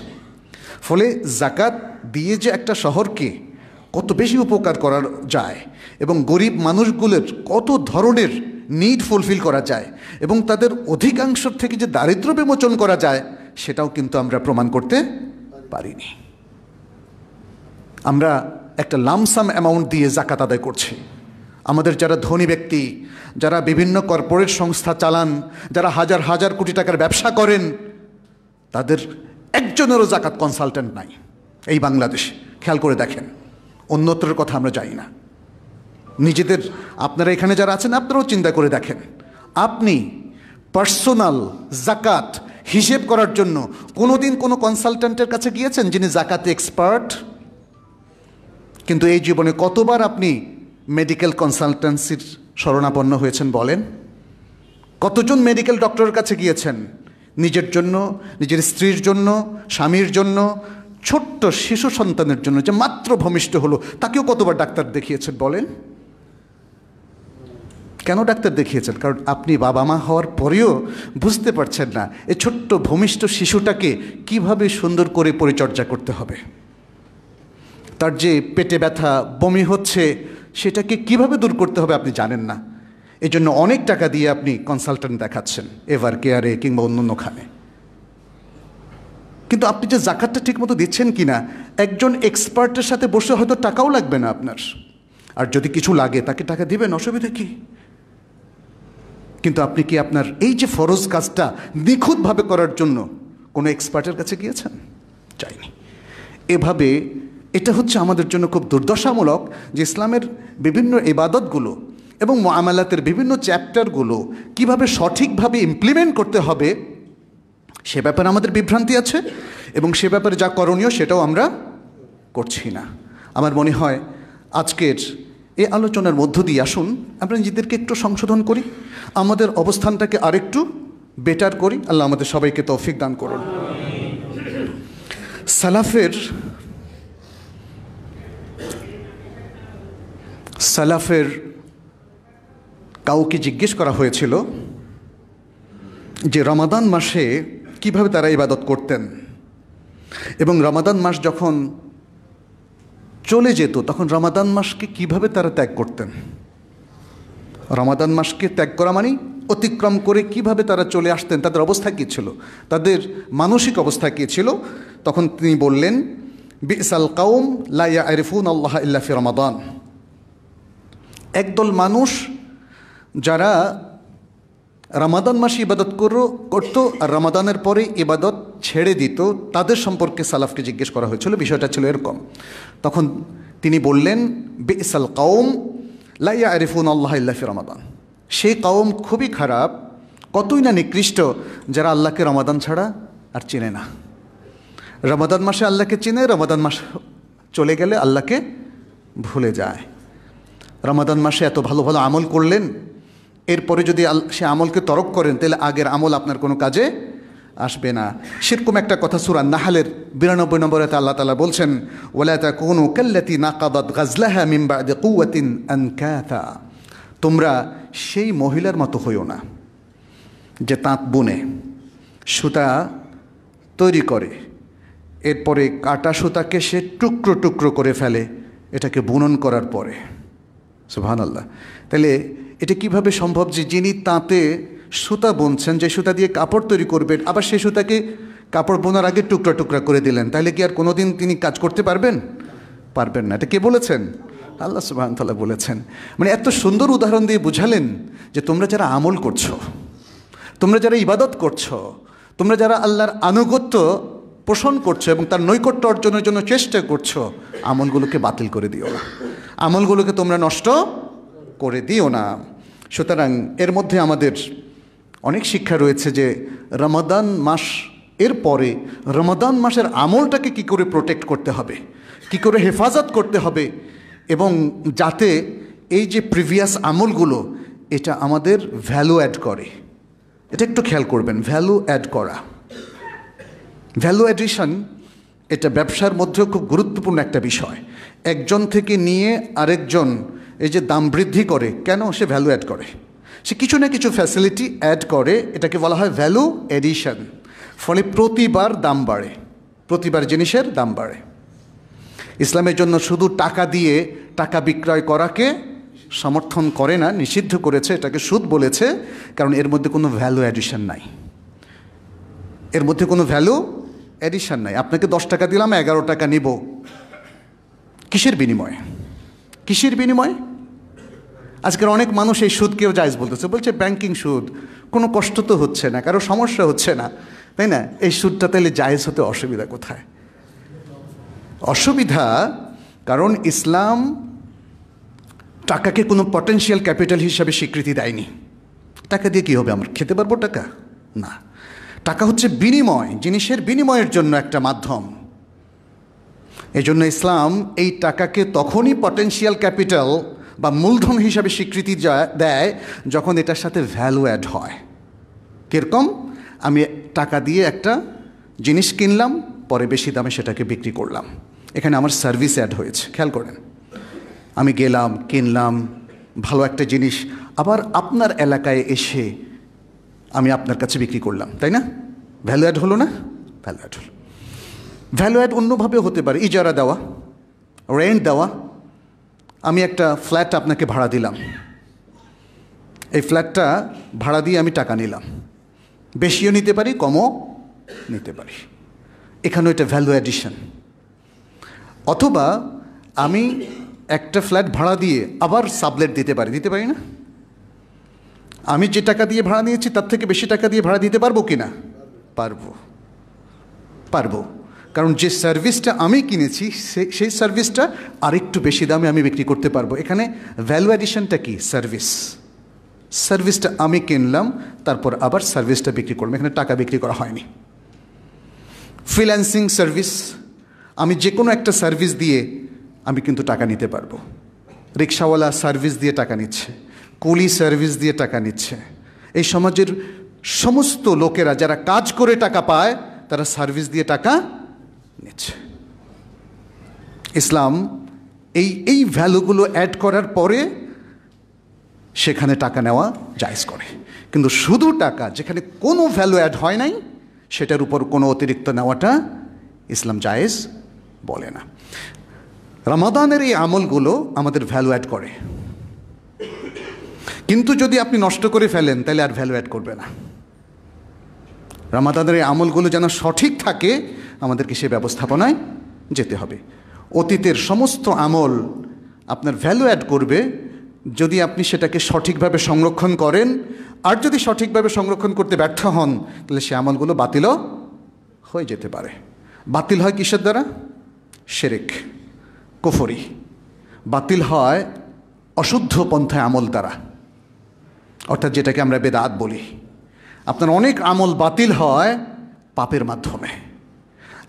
ফলে জাকাত দিয়ে যে একটা শহরকে কত বেশি উপকার করা যায় এবং গরিব মানুষগুলোর কত ধরনের নিড ফুলফিল করা যায় এবং তাদের অধিকাংশ থেকে যে দারিদ্র বিমোচন করা যায় সেটাও কিন্তু আমরা প্রমাণ করতে পারিনি আমরা একটা লামসাম অ্যামাউন্ট দিয়ে জাকাত আদায় করছে আমাদের যারা ধনী ব্যক্তি যারা বিভিন্ন কর্পোরেট সংস্থা চালান যারা হাজার হাজার কোটি টাকার ব্যবসা করেন তাদের একজনেরও জাকাত কনসালটেন্ট নাই এই বাংলাদেশ খেয়াল করে দেখেন অন্যত্রের কথা আমরা যাই না নিজেদের আপনারা এখানে যারা আছেন আপনারাও চিন্তা করে দেখেন আপনি পার্সোনাল জাকাত হিসেব করার জন্য কোনোদিন কোনো কনসালটেন্টের কাছে গিয়েছেন যিনি জাকাত এক্সপার্ট কিন্তু এই জীবনে কতবার আপনি মেডিকেল কনসালটেন্সির শরণাপন্ন হয়েছেন বলেন কতজন মেডিকেল ডক্টরের কাছে গিয়েছেন নিজের জন্য নিজের স্ত্রীর জন্য স্বামীর জন্য ছোট্ট শিশু সন্তানের জন্য যে মাত্র ভূমিষ্ঠ হলো তাকেও কতবার ডাক্তার দেখিয়েছেন বলেন কেন ডাক্তার দেখিয়েছেন কারণ আপনি বাবা মা হওয়ার পরেও বুঝতে পারছেন না এই ছোট্ট ভূমিষ্ঠ শিশুটাকে কিভাবে সুন্দর করে পরিচর্যা করতে হবে তার যে পেটে ব্যথা বমি হচ্ছে সেটাকে কিভাবে দূর করতে হবে আপনি জানেন না এজন্য অনেক টাকা দিয়ে আপনি কনসালট্যান্ট দেখাচ্ছেন এভার কেয়ারে কিংবা অন্য অন্যখানে কিন্তু আপনি যে জাকাতটা ঠিকমতো দিচ্ছেন কি না একজন এক্সপার্টের সাথে বসে হয়তো টাকাও লাগবে না আপনার আর যদি কিছু লাগে তাকে টাকা দিবেন অসুবিধা কি কিন্তু আপনি কি আপনার এই যে ফরজ কাজটা নিখুঁতভাবে করার জন্য কোনো এক্সপার্টের কাছে গিয়েছেন চাইনি এভাবে এটা হচ্ছে আমাদের জন্য খুব দুর্দশামূলক যে ইসলামের বিভিন্ন ইবাদতগুলো এবং মামালাতের বিভিন্ন চ্যাপ্টারগুলো কিভাবে সঠিকভাবে ইমপ্লিমেন্ট করতে হবে সে ব্যাপারে আমাদের বিভ্রান্তি আছে এবং সে ব্যাপারে যা করণীয় সেটাও আমরা করছি না আমার মনে হয় আজকের এই আলোচনার মধ্য দিয়ে আসুন আমরা নিজেদেরকে একটু সংশোধন করি আমাদের অবস্থানটাকে আরেকটু বেটার করি আল্লাহ আমাদের সবাইকে তৌফিক দান করুন সালাফের সালাফের কাউকে জিজ্ঞেস করা হয়েছিল যে রমাদান মাসে কিভাবে তারা ইবাদত করতেন এবং রমাদান মাস যখন চলে যেত তখন রমাদান মাসকে কিভাবে তারা ত্যাগ করতেন রমাদান মাসকে ত্যাগ করা মানে অতিক্রম করে কিভাবে তারা চলে আসতেন তাদের অবস্থা কী ছিল তাদের মানসিক অবস্থা কী ছিল তখন তিনি বললেন বিসাল কাউম লাইয়া আরিফুন আল্লাহ ইল্লাফি রমাদান একদল মানুষ যারা রামাদান মাসে ইবাদত করতো আর রামাদানের পরে ইবাদত ছেড়ে দিত তাদের সম্পর্কে সালাফকে জিজ্ঞেস করা হয়েছিল বিষয়টা ছিল এরকম তখন তিনি বললেন বেসাল কাউম লাইয়া আরিফুন আল্লাহ ইল্লাফি রমাদান সেই কাউম খুবই খারাপ কতই না নিকৃষ্ট যারা আল্লাহকে রমাদান ছাড়া আর চেনে না রমাদান মাসে আল্লাহকে চেনে রমাদান মাস চলে গেলে আল্লাহকে ভুলে যায় রমাদান মাসে এত ভালো ভালো আমল করলেন এরপরে যদি সে আমলকে তরক করেন তাহলে আগের আমল আপনার কোনো কাজে আসবে না সেরকম একটা কথা সুরান নাহালের বিরানব্বই নম্বরেতে আল্লাহ তালা বলছেন ওলায়তা কোনো কাল্লাতি নাকাবাদ গাজলাহা মিম্বা দে কুয়াতিন ক্যাথা তোমরা সেই মহিলার মতো হইও না যে তাঁত বুনে সুতা তৈরি করে এরপরে কাটা সুতাকে সে টুকরো টুকরো করে ফেলে এটাকে বুনন করার পরে সুহান আল্লাহ তাহলে এটা কিভাবে সম্ভব যে যিনি তাঁতে সুতা বুনছেন যে সুতা দিয়ে কাপড় তৈরি করবেন আবার সেই সুতাকে কাপড় বোনার আগে টুকরা টুকরা করে দিলেন তাহলে কি আর কোনোদিন তিনি কাজ করতে পারবেন পারবেন না এটা কে বলেছেন আল্লাহ সুবাহতাল্লাহ বলেছেন মানে এত সুন্দর উদাহরণ দিয়ে বুঝালেন যে তোমরা যারা আমল করছো তোমরা যারা ইবাদত করছো তোমরা যারা আল্লাহর আনুগত্য পোষণ করছো এবং তার নৈকট্য অর্জনের জন্য চেষ্টা করছো আমলগুলোকে বাতিল করে দিও না আমলগুলোকে তোমরা নষ্ট করে দিও না সুতরাং এর মধ্যে আমাদের অনেক শিক্ষা রয়েছে যে রমাদান মাস এর পরে রমাদান মাসের আমলটাকে কি করে প্রোটেক্ট করতে হবে কি করে হেফাজত করতে হবে এবং যাতে এই যে প্রিভিয়াস আমলগুলো এটা আমাদের ভ্যালু অ্যাড করে এটা একটু খেয়াল করবেন ভ্যালু অ্যাড করা ভ্যালু অ্যাডিশন এটা ব্যবসার মধ্যেও খুব গুরুত্বপূর্ণ একটা বিষয় একজন থেকে নিয়ে আরেকজন এই যে দাম বৃদ্ধি করে কেন সে ভ্যালু অ্যাড করে সে কিছু না কিছু ফ্যাসিলিটি অ্যাড করে এটাকে বলা হয় ভ্যালু এডিশন ফলে প্রতিবার দাম বাড়ে প্রতিবার জিনিসের দাম বাড়ে ইসলামের জন্য শুধু টাকা দিয়ে টাকা বিক্রয় করাকে সমর্থন করে না নিষিদ্ধ করেছে এটাকে সুদ বলেছে কারণ এর মধ্যে কোনো ভ্যালু অ্যাডিশন নাই এর মধ্যে কোনো ভ্যালু অ্যাডিশন নাই আপনাকে দশ টাকা দিলাম এগারো টাকা নিব কিসের বিনিময়ে কিসের বিনিময়ে আজকের অনেক মানুষ এই সুদকেও জায়জ বলতেছে বলছে ব্যাংকিং সুদ কোনো কষ্ট তো হচ্ছে না কারো সমস্যা হচ্ছে না তাই না এই সুদটা তাহলে জায়েজ হতে অসুবিধা কোথায় অসুবিধা কারণ ইসলাম টাকাকে কোনো পটেন্সিয়াল ক্যাপিটাল হিসাবে স্বীকৃতি দেয়নি টাকা দিয়ে কী হবে আমরা খেতে পারবো টাকা না টাকা হচ্ছে বিনিময় জিনিসের বিনিময়ের জন্য একটা মাধ্যম এজন্য ইসলাম এই টাকাকে তখনই পটেন্সিয়াল ক্যাপিটাল বা মূলধন হিসাবে স্বীকৃতি দেয় যখন এটার সাথে ভ্যালু অ্যাড হয় কীরকম আমি টাকা দিয়ে একটা জিনিস কিনলাম পরে বেশি দামে সেটাকে বিক্রি করলাম এখানে আমার সার্ভিস অ্যাড হয়েছে খেয়াল করেন আমি গেলাম কিনলাম ভালো একটা জিনিস আবার আপনার এলাকায় এসে আমি আপনার কাছে বিক্রি করলাম তাই না ভ্যালু অ্যাড হলো না ভ্যালু অ্যাড হলো ভ্যালু অ্যাড অন্যভাবে হতে পারে ইজারা দেওয়া রেন্ট দেওয়া আমি একটা ফ্ল্যাট আপনাকে ভাড়া দিলাম এই ফ্ল্যাটটা ভাড়া দিয়ে আমি টাকা নিলাম বেশিও নিতে পারি কমও নিতে পারি এখানেও এটা ভ্যালু অ্যাডিশন অথবা আমি একটা ফ্ল্যাট ভাড়া দিয়ে আবার সাবলেট দিতে পারি দিতে পারি না আমি যে টাকা দিয়ে ভাড়া নিয়েছি তার থেকে বেশি টাকা দিয়ে ভাড়া দিতে পারবো কি না পারবো পারবো কারণ যে সার্ভিসটা আমি কিনেছি সেই সার্ভিসটা আরেকটু বেশি দামে আমি বিক্রি করতে পারবো এখানে ভ্যালু অ্যাডিশনটা কি সার্ভিস সার্ভিসটা আমি কিনলাম তারপর আবার সার্ভিসটা বিক্রি করলাম এখানে টাকা বিক্রি করা হয়নি ফ্রিল্যান্সিং সার্ভিস আমি যে কোনো একটা সার্ভিস দিয়ে আমি কিন্তু টাকা নিতে পারবো রিক্সাওয়ালা সার্ভিস দিয়ে টাকা নিচ্ছে কুলি সার্ভিস দিয়ে টাকা নিচ্ছে এই সমাজের সমস্ত লোকেরা যারা কাজ করে টাকা পায় তারা সার্ভিস দিয়ে টাকা নিচ্ছে ইসলাম এই এই ভ্যালুগুলো অ্যাড করার পরে সেখানে টাকা নেওয়া জায়জ করে কিন্তু শুধু টাকা যেখানে কোনো ভ্যালু অ্যাড হয় নাই সেটার উপর কোনো অতিরিক্ত নেওয়াটা ইসলাম জায়েজ বলে না রামাদানের এই আমলগুলো আমাদের ভ্যালু অ্যাড করে কিন্তু যদি আপনি নষ্ট করে ফেলেন তাহলে আর ভ্যালু অ্যাড করবে না রামাদানের এই আমলগুলো যেন সঠিক থাকে আমাদেরকে সে ব্যবস্থাপনায় যেতে হবে অতীতের সমস্ত আমল আপনার ভ্যালু অ্যাড করবে যদি আপনি সেটাকে সঠিকভাবে সংরক্ষণ করেন আর যদি সঠিকভাবে সংরক্ষণ করতে ব্যর্থ হন তাহলে সে আমলগুলো বাতিলও হয়ে যেতে পারে বাতিল হয় কিসের দ্বারা শেরেক কুফরি বাতিল হয় অশুদ্ধ পন্থায় আমল দ্বারা অর্থাৎ যেটাকে আমরা বেদাত বলি আপনার অনেক আমল বাতিল হয় পাপের মাধ্যমে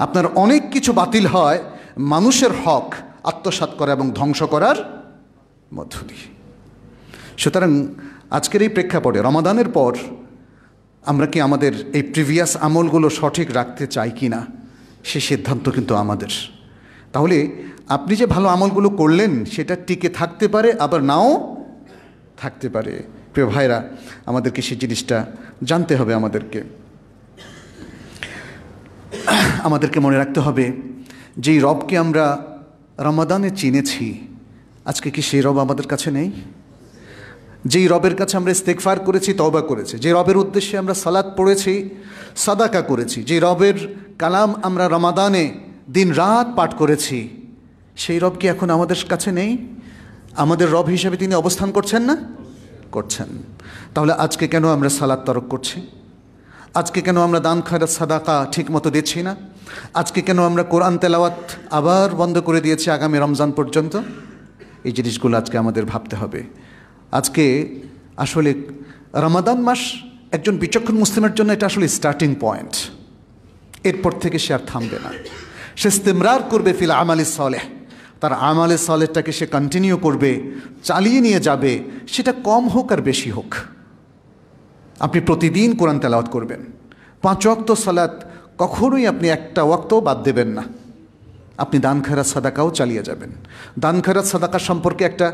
আপনার অনেক কিছু বাতিল হয় মানুষের হক আত্মসাত করা এবং ধ্বংস করার মধ্য দিয়ে সুতরাং আজকের এই প্রেক্ষাপটে রমাদানের পর আমরা কি আমাদের এই প্রিভিয়াস আমলগুলো সঠিক রাখতে চাই কি না সে সিদ্ধান্ত কিন্তু আমাদের তাহলে আপনি যে ভালো আমলগুলো করলেন সেটা টিকে থাকতে পারে আবার নাও থাকতে পারে প্রিয় ভাইরা আমাদেরকে সেই জিনিসটা জানতে হবে আমাদেরকে আমাদেরকে মনে রাখতে হবে যেই রবকে আমরা রমাদানে চিনেছি আজকে কি সেই রব আমাদের কাছে নেই যেই রবের কাছে আমরা ইস্তেকফার করেছি তবা করেছি যে রবের উদ্দেশ্যে আমরা সালাদ পড়েছি সাদাকা করেছি যে রবের কালাম আমরা রমাদানে দিন রাত পাঠ করেছি সেই রব কি এখন আমাদের কাছে নেই আমাদের রব হিসেবে তিনি অবস্থান করছেন না করছেন তাহলে আজকে কেন আমরা সালাদ তরক করছি আজকে কেন আমরা দান খায়রাত সাদাকা ঠিকমতো দিচ্ছি না আজকে কেন আমরা কোরআন তেলাওয়াত আবার বন্ধ করে দিয়েছি আগামী রমজান পর্যন্ত এই জিনিসগুলো আজকে আমাদের ভাবতে হবে আজকে আসলে রমাদান মাস একজন বিচক্ষণ মুসলিমের জন্য এটা আসলে স্টার্টিং পয়েন্ট এরপর থেকে সে আর থামবে না সে স্তেমরার করবে ফিল আমালি সলে তার আমালে সলেটাকে সে কন্টিনিউ করবে চালিয়ে নিয়ে যাবে সেটা কম হোক আর বেশি হোক আপনি প্রতিদিন কোরআন তেলাওয়াত করবেন পাঁচ ওয়াক্ত সালাত কখনোই আপনি একটা ওয়াক্ত বাদ দেবেন না আপনি দান খেরাত সাদাকাও চালিয়ে যাবেন দান খেরাত সাদাকা সম্পর্কে একটা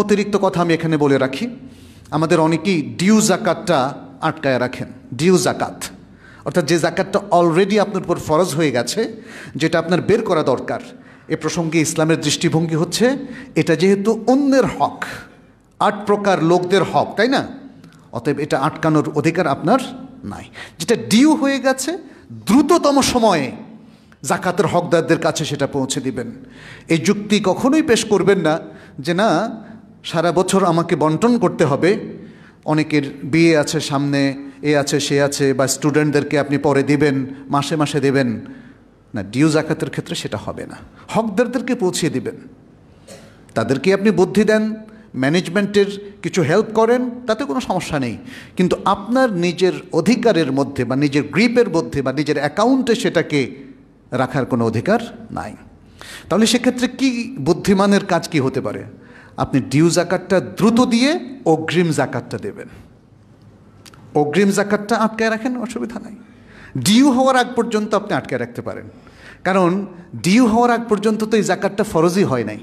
অতিরিক্ত কথা আমি এখানে বলে রাখি আমাদের অনেকেই ডিউ জাকাতটা আটকায় রাখেন ডিউ জাকাত অর্থাৎ যে জাকাতটা অলরেডি আপনার উপর ফরজ হয়ে গেছে যেটা আপনার বের করা দরকার এ প্রসঙ্গে ইসলামের দৃষ্টিভঙ্গি হচ্ছে এটা যেহেতু অন্যের হক আট প্রকার লোকদের হক তাই না অতএব এটা আটকানোর অধিকার আপনার নাই যেটা ডিউ হয়ে গেছে দ্রুততম সময়ে জাকাতের হকদারদের কাছে সেটা পৌঁছে দিবেন এই যুক্তি কখনোই পেশ করবেন না যে না সারা বছর আমাকে বন্টন করতে হবে অনেকের বিয়ে আছে সামনে এ আছে সে আছে বা স্টুডেন্টদেরকে আপনি পরে দিবেন মাসে মাসে দেবেন না ডিউ জাকাতের ক্ষেত্রে সেটা হবে না হকদারদেরকে পৌঁছিয়ে দিবেন তাদেরকে আপনি বুদ্ধি দেন ম্যানেজমেন্টের কিছু হেল্প করেন তাতে কোনো সমস্যা নেই কিন্তু আপনার নিজের অধিকারের মধ্যে বা নিজের গ্রিপের মধ্যে বা নিজের অ্যাকাউন্টে সেটাকে রাখার কোনো অধিকার নাই তাহলে সেক্ষেত্রে কি বুদ্ধিমানের কাজ কি হতে পারে আপনি ডিউ জাকাতটা দ্রুত দিয়ে অগ্রিম জাকাতটা দেবেন অগ্রিম জাকাতটা আটকায় রাখেন অসুবিধা নাই ডিউ হওয়ার আগ পর্যন্ত আপনি আটকে রাখতে পারেন কারণ ডিউ হওয়ার আগ পর্যন্ত তো এই জাকাতটা ফরজই হয় নাই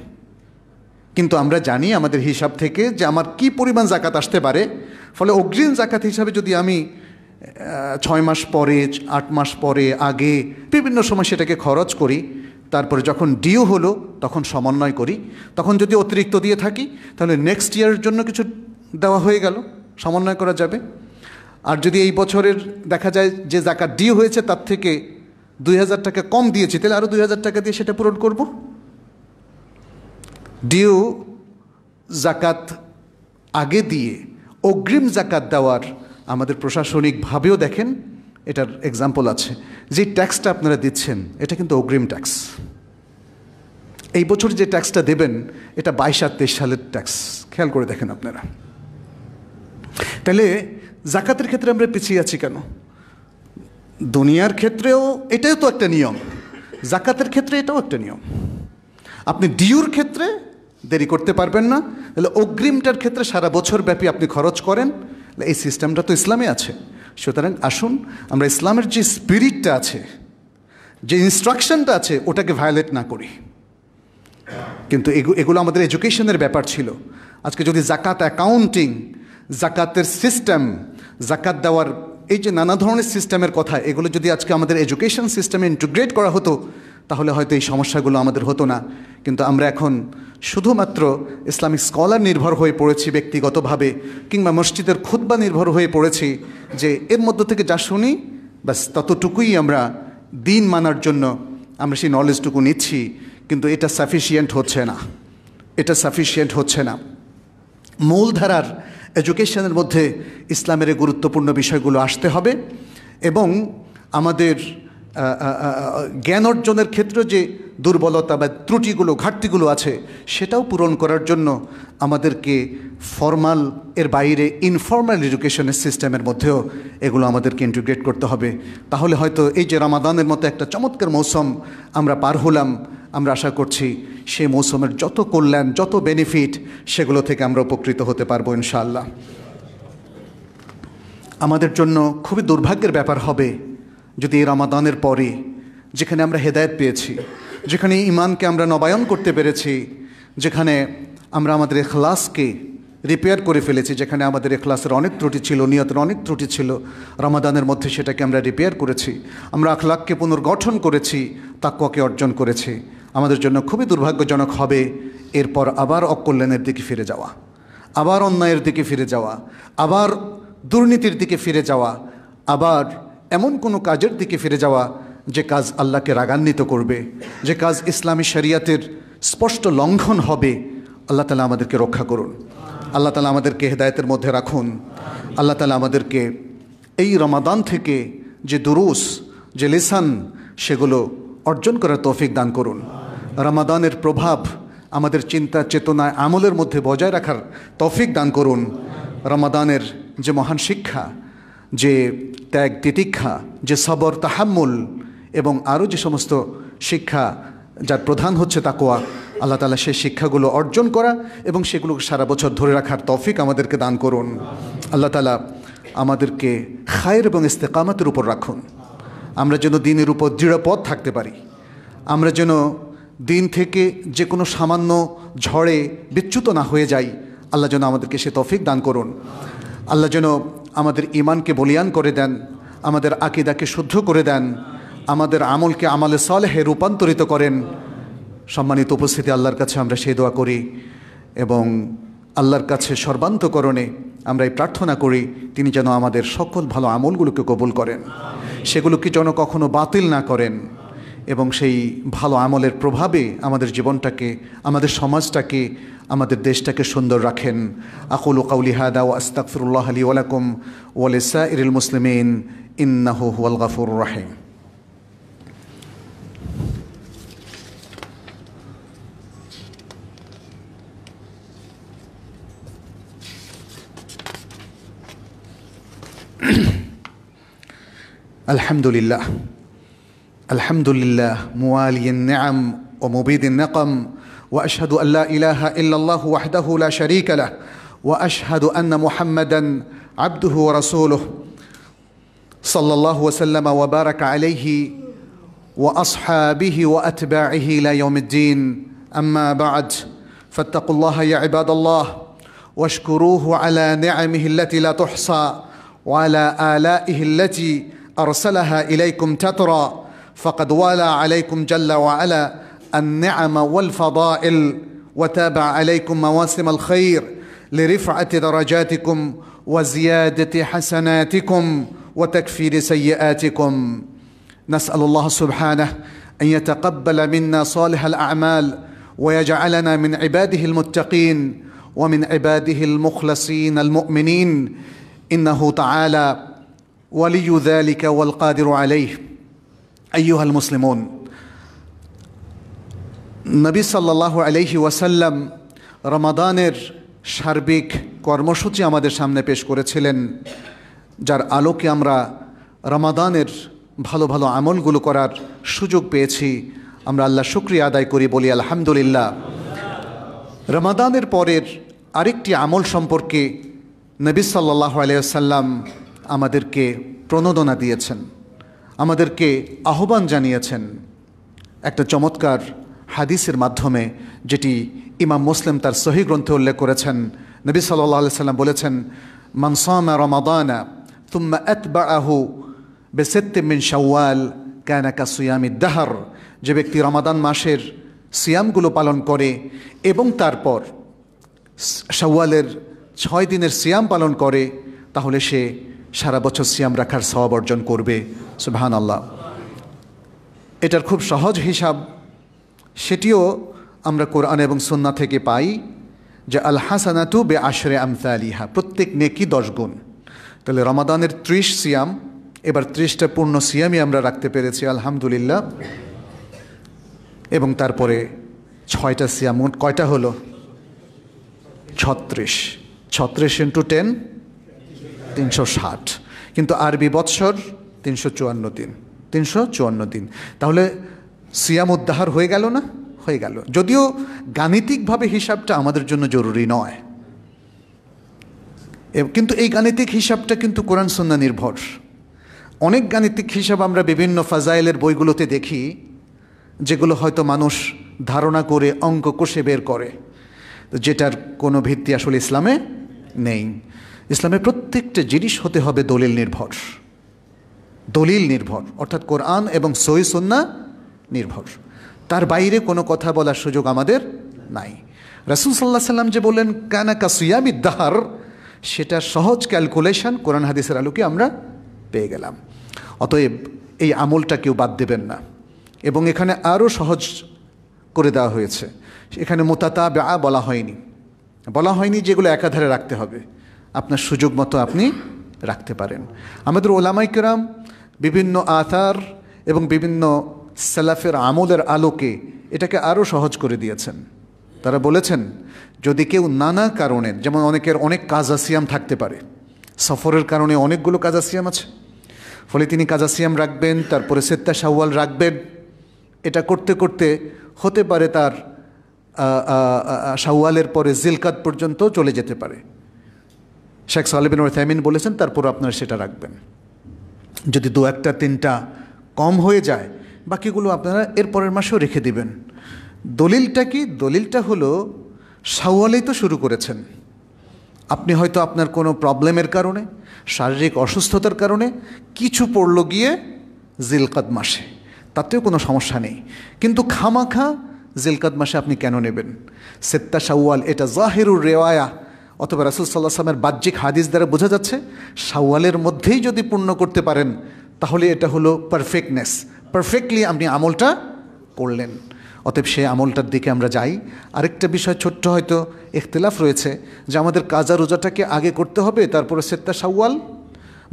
কিন্তু আমরা জানি আমাদের হিসাব থেকে যে আমার কি পরিমাণ জাকাত আসতে পারে ফলে অগ্রিম জাকাত হিসাবে যদি আমি ছয় মাস পরে আট মাস পরে আগে বিভিন্ন সময় সেটাকে খরচ করি তারপরে যখন ডিউ হলো তখন সমন্বয় করি তখন যদি অতিরিক্ত দিয়ে থাকি তাহলে নেক্সট ইয়ারের জন্য কিছু দেওয়া হয়ে গেল সমন্বয় করা যাবে আর যদি এই বছরের দেখা যায় যে জাকাত ডিউ হয়েছে তার থেকে দুই হাজার টাকা কম দিয়েছি তাহলে আরও দুই হাজার টাকা দিয়ে সেটা পূরণ করবো ডিউ জাকাত আগে দিয়ে অগ্রিম জাকাত দেওয়ার আমাদের প্রশাসনিকভাবেও দেখেন এটার এক্সাম্পল আছে যে ট্যাক্সটা আপনারা দিচ্ছেন এটা কিন্তু অগ্রিম ট্যাক্স এই বছর যে ট্যাক্সটা দেবেন এটা বাইশ আর তেইশ সালের ট্যাক্স খেয়াল করে দেখেন আপনারা তাহলে জাকাতের ক্ষেত্রে আমরা পিছিয়ে আছি কেন দুনিয়ার ক্ষেত্রেও এটাও তো একটা নিয়ম জাকাতের ক্ষেত্রে এটাও একটা নিয়ম আপনি ডিউর ক্ষেত্রে দেরি করতে পারবেন না তাহলে অগ্রিমটার ক্ষেত্রে সারা বছর ব্যাপী আপনি খরচ করেন এই সিস্টেমটা তো ইসলামে আছে সুতরাং আসুন আমরা ইসলামের যে স্পিরিটটা আছে যে ইনস্ট্রাকশনটা আছে ওটাকে ভায়োলেট না করি কিন্তু এগুলো আমাদের এডুকেশনের ব্যাপার ছিল আজকে যদি জাকাত অ্যাকাউন্টিং জাকাতের সিস্টেম জাকাত দেওয়ার এই যে নানা ধরনের সিস্টেমের কথা এগুলো যদি আজকে আমাদের এডুকেশন সিস্টেমে ইন্টিগ্রেট করা হতো তাহলে হয়তো এই সমস্যাগুলো আমাদের হতো না কিন্তু আমরা এখন শুধুমাত্র ইসলামিক স্কলার নির্ভর হয়ে পড়েছি ব্যক্তিগতভাবে কিংবা মসজিদের খুদ্া নির্ভর হয়ে পড়েছি যে এর মধ্য থেকে যা শুনি ব্যাস ততটুকুই আমরা দিন মানার জন্য আমরা সেই নলেজটুকু নিচ্ছি কিন্তু এটা সাফিসিয়েন্ট হচ্ছে না এটা সাফিসিয়েন্ট হচ্ছে না মূলধারার এডুকেশনের মধ্যে ইসলামের গুরুত্বপূর্ণ বিষয়গুলো আসতে হবে এবং আমাদের জ্ঞান অর্জনের ক্ষেত্রে যে দুর্বলতা বা ত্রুটিগুলো ঘাটতিগুলো আছে সেটাও পূরণ করার জন্য আমাদেরকে ফর্মাল এর বাইরে ইনফর্মাল এডুকেশনের সিস্টেমের মধ্যেও এগুলো আমাদেরকে ইন্টিগ্রেট করতে হবে তাহলে হয়তো এই যে রামাদানের মতো একটা চমৎকার মৌসুম আমরা পার হলাম আমরা আশা করছি সেই মৌসুমের যত কল্যাণ যত বেনিফিট সেগুলো থেকে আমরা উপকৃত হতে পারবো ইনশাআল্লাহ আমাদের জন্য খুবই দুর্ভাগ্যের ব্যাপার হবে যদি এই রামাদানের পরে যেখানে আমরা হেদায়ত পেয়েছি যেখানে ইমানকে আমরা নবায়ন করতে পেরেছি যেখানে আমরা আমাদের এখলাসকে রিপেয়ার করে ফেলেছি যেখানে আমাদের এখলাসের অনেক ত্রুটি ছিল নিয়তের অনেক ত্রুটি ছিল রামাদানের মধ্যে সেটাকে আমরা রিপেয়ার করেছি আমরা আখলাককে পুনর্গঠন করেছি তাকুয়াকে অর্জন করেছি আমাদের জন্য খুবই দুর্ভাগ্যজনক হবে এরপর আবার অকল্যাণের দিকে ফিরে যাওয়া আবার অন্যায়ের দিকে ফিরে যাওয়া আবার দুর্নীতির দিকে ফিরে যাওয়া আবার এমন কোনো কাজের দিকে ফিরে যাওয়া যে কাজ আল্লাহকে রাগান্বিত করবে যে কাজ ইসলামী শরিয়াতের স্পষ্ট লঙ্ঘন হবে আল্লাহ তালা আমাদেরকে রক্ষা করুন আল্লাহ তালা আমাদেরকে হেদায়তের মধ্যে রাখুন আল্লাহ তালা আমাদেরকে এই রমাদান থেকে যে দুরুস যে লেসান সেগুলো অর্জন করার তৌফিক দান করুন রমাদানের প্রভাব আমাদের চিন্তা চেতনায় আমলের মধ্যে বজায় রাখার তৌফিক দান করুন রমাদানের যে মহান শিক্ষা যে ত্যাগ তিতিক্ষা যে সবর তাহাম্মুল এবং আরও যে সমস্ত শিক্ষা যার প্রধান হচ্ছে তাকোয়া আল্লাহ তালা সেই শিক্ষাগুলো অর্জন করা এবং সেগুলোকে সারা বছর ধরে রাখার তফিক আমাদেরকে দান করুন আল্লাহ তালা আমাদেরকে খায়ের এবং ইস্তেকামাতের উপর রাখুন আমরা যেন দিনের উপর দৃঢ়পথ থাকতে পারি আমরা যেন দিন থেকে যে কোনো সামান্য ঝড়ে বিচ্যুত না হয়ে যাই আল্লাহ যেন আমাদেরকে সে তফিক দান করুন আল্লাহ যেন আমাদের ইমানকে বলিয়ান করে দেন আমাদের আকিদাকে শুদ্ধ করে দেন আমাদের আমলকে আমালে সলেহে রূপান্তরিত করেন সম্মানিত উপস্থিতি আল্লাহর কাছে আমরা সেই দোয়া করি এবং আল্লাহর কাছে সর্বান্তকরণে আমরা এই প্রার্থনা করি তিনি যেন আমাদের সকল ভালো আমলগুলোকে কবুল করেন সেগুলোকে যেন কখনো বাতিল না করেন এবং সেই ভালো আমলের প্রভাবে আমাদের জীবনটাকে আমাদের সমাজটাকে আমাদের দেশটাকে সুন্দর রাখেন আকুল কাউলি হাদা ওয়া আস্তাগফিরুল্লাহ লি ওয়া লাকুম ওয়া লিসাইরিল মুসলিমিন ইন্নাহু হুয়াল গাফুরুর রাহিম الحمد لله الحمد لله موالي النعم ومبيد النقم واشهد ان لا اله الا الله وحده لا شريك له واشهد ان محمدا عبده ورسوله صلى الله وسلم وبارك عليه واصحابه واتباعه الى يوم الدين اما بعد فاتقوا الله يا عباد الله واشكروه على نعمه التي لا تحصى وعلى الائه التي ارسلها اليكم تترى فقد والى عليكم جل وعلا النعم والفضائل وتابع عليكم مواسم الخير لرفعه درجاتكم وزياده حسناتكم وتكفير سيئاتكم نسال الله سبحانه ان يتقبل منا صالح الاعمال ويجعلنا من عباده المتقين ومن عباده المخلصين المؤمنين انه تعالى ولي ذلك والقادر عليه ايها المسلمون নবী সাল্লাহ আলহি ওয়াসাল্লাম রমাদানের সার্বিক কর্মসূচি আমাদের সামনে পেশ করেছিলেন যার আলোকে আমরা রমাদানের ভালো ভালো আমলগুলো করার সুযোগ পেয়েছি আমরা আল্লাহ শুক্রিয়া আদায় করি বলি আলহামদুলিল্লাহ রমাদানের পরের আরেকটি আমল সম্পর্কে নবী সাল্লাহ আলিয়াল্লাম আমাদেরকে প্রণোদনা দিয়েছেন আমাদেরকে আহ্বান জানিয়েছেন একটা চমৎকার হাদিসের মাধ্যমে যেটি ইমাম মুসলিম তার সহি গ্রন্থে উল্লেখ করেছেন নবী সাল্লাহ সাল্লাম বলেছেন মনসাম রমাদানা তুম্মা এত আহু বেসেত্তেমিন শাওয়াল ক্যানাকা সুয়ামি দাহার যে ব্যক্তি রমাদান মাসের সিয়ামগুলো পালন করে এবং তারপর শাওয়ালের ছয় দিনের সিয়াম পালন করে তাহলে সে সারা বছর সিয়াম রাখার সব অর্জন করবে সুবাহান আল্লাহ এটার খুব সহজ হিসাব সেটিও আমরা কোরআন এবং সন্না থেকে পাই যে আল হাসানাতু বে আশরে আমতা আলিহা প্রত্যেক নেকি দশ গুণ তাহলে রমাদানের ত্রিশ সিয়াম এবার ত্রিশটা পূর্ণ সিয়ামই আমরা রাখতে পেরেছি আলহামদুলিল্লাহ এবং তারপরে ছয়টা সিয়াম মোট কয়টা হলো ছত্রিশ ছত্রিশ ইন্টু টেন তিনশো ষাট কিন্তু আরবি বৎসর তিনশো চুয়ান্ন দিন তিনশো চুয়ান্ন দিন তাহলে সিয়াম উদ্ধার হয়ে গেল না হয়ে গেল যদিও গাণিতিকভাবে হিসাবটা আমাদের জন্য জরুরি নয় কিন্তু এই গাণিতিক হিসাবটা কিন্তু কোরআন সন্না নির্ভর অনেক গাণিতিক হিসাব আমরা বিভিন্ন ফাজাইলের বইগুলোতে দেখি যেগুলো হয়তো মানুষ ধারণা করে অঙ্ক কষে বের করে যেটার কোনো ভিত্তি আসলে ইসলামে নেই ইসলামে প্রত্যেকটা জিনিস হতে হবে দলিল নির্ভর দলিল নির্ভর অর্থাৎ কোরআন এবং সহি সন্না নির্ভর তার বাইরে কোনো কথা বলার সুযোগ আমাদের নাই রাসুল সাল্লাহ সাল্লাম যে বললেন কানা কাসুয়ামি দাহার সেটা সহজ ক্যালকুলেশন কোরআন হাদিসের আলোকে আমরা পেয়ে গেলাম অতএব এই আমলটা কেউ বাদ দেবেন না এবং এখানে আরও সহজ করে দেওয়া হয়েছে এখানে মোতাতা ব্যা বলা হয়নি বলা হয়নি যেগুলো একাধারে রাখতে হবে আপনার সুযোগ মতো আপনি রাখতে পারেন আমাদের ওলামাইকেরাম বিভিন্ন আথার এবং বিভিন্ন সালাফের আমলের আলোকে এটাকে আরও সহজ করে দিয়েছেন তারা বলেছেন যদি কেউ নানা কারণে যেমন অনেকের অনেক কাজাসিয়াম থাকতে পারে সফরের কারণে অনেকগুলো কাজাসিয়াম আছে ফলে তিনি কাজাসিয়াম রাখবেন তারপরে সেত্তা সাওয়াল রাখবেন এটা করতে করতে হতে পারে তার সাওয়ালের পরে জিলকাত পর্যন্ত চলে যেতে পারে শেখ সালেবিন ওরথামিন বলেছেন তারপর আপনারা সেটা রাখবেন যদি দু একটা তিনটা কম হয়ে যায় বাকিগুলো আপনারা এর পরের মাসেও রেখে দিবেন দলিলটা কি দলিলটা হলো সাওয়ালেই তো শুরু করেছেন আপনি হয়তো আপনার কোনো প্রবলেমের কারণে শারীরিক অসুস্থতার কারণে কিছু পড়ল গিয়ে জিলকাত মাসে তাতেও কোনো সমস্যা নেই কিন্তু খামাখা জিলকাত মাসে আপনি কেন নেবেন সেত্তা সাওয়াল এটা জাহেরুর রেওয়ায়া অথবা রাসুল সাল্লাহ বাহ্যিক হাদিস দ্বারা বোঝা যাচ্ছে সাওয়ালের মধ্যেই যদি পূর্ণ করতে পারেন তাহলে এটা হলো পারফেক্টনেস পারফেক্টলি আপনি আমলটা করলেন অতএব সে আমলটার দিকে আমরা যাই আরেকটা বিষয় ছোট্ট হয়তো এখতলাফ রয়েছে যে আমাদের কাজা রোজাটাকে আগে করতে হবে তারপরে সেত্তা সাউয়াল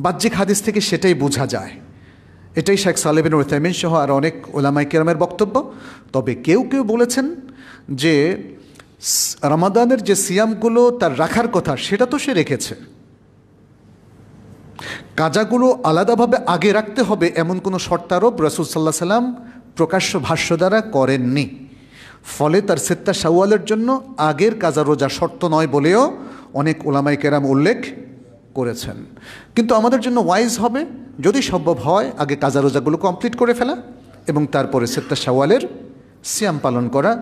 বাহ্যিক হাদিস থেকে সেটাই বোঝা যায় এটাই শেখ সালেবিন ওরতামিন সহ আর অনেক ওলামাই কেরামের বক্তব্য তবে কেউ কেউ বলেছেন যে রামাদানের যে সিয়ামগুলো তার রাখার কথা সেটা তো সে রেখেছে কাজাগুলো আলাদাভাবে আগে রাখতে হবে এমন কোনো শর্তারোপ রসুল সাল্লাহ সাল্লাম প্রকাশ্য ভাষ্য দ্বারা করেননি ফলে তার সেত্তা সাওয়ালের জন্য আগের কাজা রোজা শর্ত নয় বলেও অনেক ওলামাই কেরাম উল্লেখ করেছেন কিন্তু আমাদের জন্য ওয়াইজ হবে যদি সম্ভব হয় আগে কাজা রোজাগুলো কমপ্লিট করে ফেলা এবং তারপরে সেত্তা সাওয়ালের সিয়াম পালন করা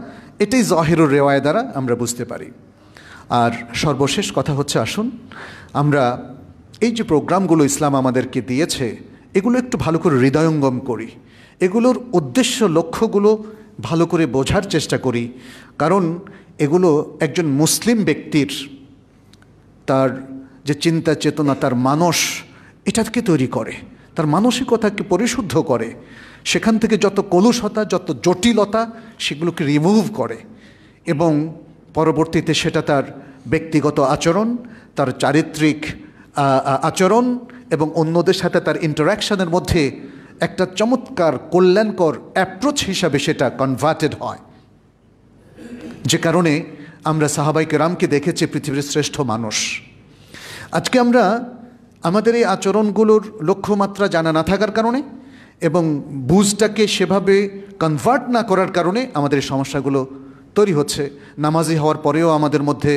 এটাই জহেরুর রেওয়ায় দ্বারা আমরা বুঝতে পারি আর সর্বশেষ কথা হচ্ছে আসুন আমরা এই যে প্রোগ্রামগুলো ইসলাম আমাদেরকে দিয়েছে এগুলো একটু ভালো করে হৃদয়ঙ্গম করি এগুলোর উদ্দেশ্য লক্ষ্যগুলো ভালো করে বোঝার চেষ্টা করি কারণ এগুলো একজন মুসলিম ব্যক্তির তার যে চিন্তা চেতনা তার মানস এটাকে তৈরি করে তার মানসিকতাকে পরিশুদ্ধ করে সেখান থেকে যত কলুষতা যত জটিলতা সেগুলোকে রিমুভ করে এবং পরবর্তীতে সেটা তার ব্যক্তিগত আচরণ তার চারিত্রিক আচরণ এবং অন্যদের সাথে তার ইন্টারাকশানের মধ্যে একটা চমৎকার কল্যাণকর অ্যাপ্রোচ হিসাবে সেটা কনভার্টেড হয় যে কারণে আমরা সাহাবাইকে রামকে দেখেছি পৃথিবীর শ্রেষ্ঠ মানুষ আজকে আমরা আমাদের এই আচরণগুলোর লক্ষ্যমাত্রা জানা না থাকার কারণে এবং বুঝটাকে সেভাবে কনভার্ট না করার কারণে আমাদের সমস্যাগুলো তৈরি হচ্ছে নামাজি হওয়ার পরেও আমাদের মধ্যে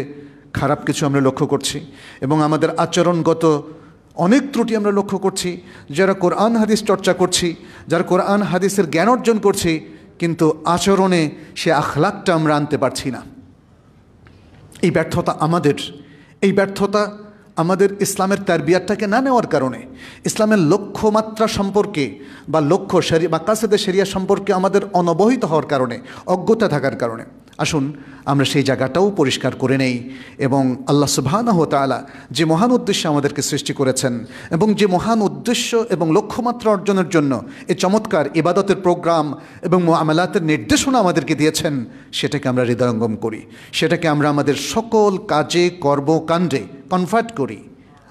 খারাপ কিছু আমরা লক্ষ্য করছি এবং আমাদের আচরণগত অনেক ত্রুটি আমরা লক্ষ্য করছি যারা কোরআন হাদিস চর্চা করছি যারা কোরআন হাদিসের জ্ঞান অর্জন করছি কিন্তু আচরণে সে আখলাকটা আমরা আনতে পারছি না এই ব্যর্থতা আমাদের এই ব্যর্থতা আমাদের ইসলামের তারবিয়াতটাকে না নেওয়ার কারণে ইসলামের লক্ষ্যমাত্রা সম্পর্কে বা লক্ষ্য সেরি বা কাসেদের সেরিয়া সম্পর্কে আমাদের অনবহিত হওয়ার কারণে অজ্ঞতা থাকার কারণে আসুন আমরা সেই জায়গাটাও পরিষ্কার করে নেই এবং আল্লাহ সুবাহানহ তালা যে মহান উদ্দেশ্যে আমাদেরকে সৃষ্টি করেছেন এবং যে মহান উদ্দেশ্য এবং লক্ষ্যমাত্রা অর্জনের জন্য এ চমৎকার ইবাদতের প্রোগ্রাম এবং আমেলাতের নির্দেশনা আমাদেরকে দিয়েছেন সেটাকে আমরা হৃদয়ঙ্গম করি সেটাকে আমরা আমাদের সকল কাজে কর্মকাণ্ডে কনভার্ট করি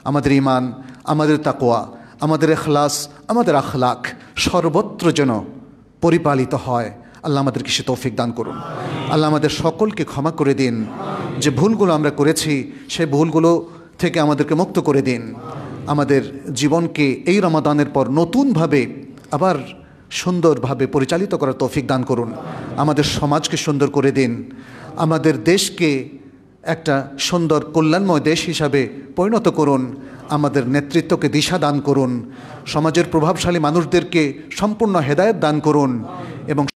আমাদের ইমান আমাদের তাকোয়া আমাদের এখলাস আমাদের আখলাখ সর্বত্র যেন পরিপালিত হয় আল্লাহ আমাদেরকে সে তৌফিক দান করুন আল্লাহ আমাদের সকলকে ক্ষমা করে দিন যে ভুলগুলো আমরা করেছি সে ভুলগুলো থেকে আমাদেরকে মুক্ত করে দিন আমাদের জীবনকে এই রমাদানের পর নতুনভাবে আবার সুন্দরভাবে পরিচালিত করার তৌফিক দান করুন আমাদের সমাজকে সুন্দর করে দিন আমাদের দেশকে একটা সুন্দর কল্যাণময় দেশ হিসাবে পরিণত করুন আমাদের নেতৃত্বকে দিশা দান করুন সমাজের প্রভাবশালী মানুষদেরকে সম্পূর্ণ হেদায়ত দান করুন এবং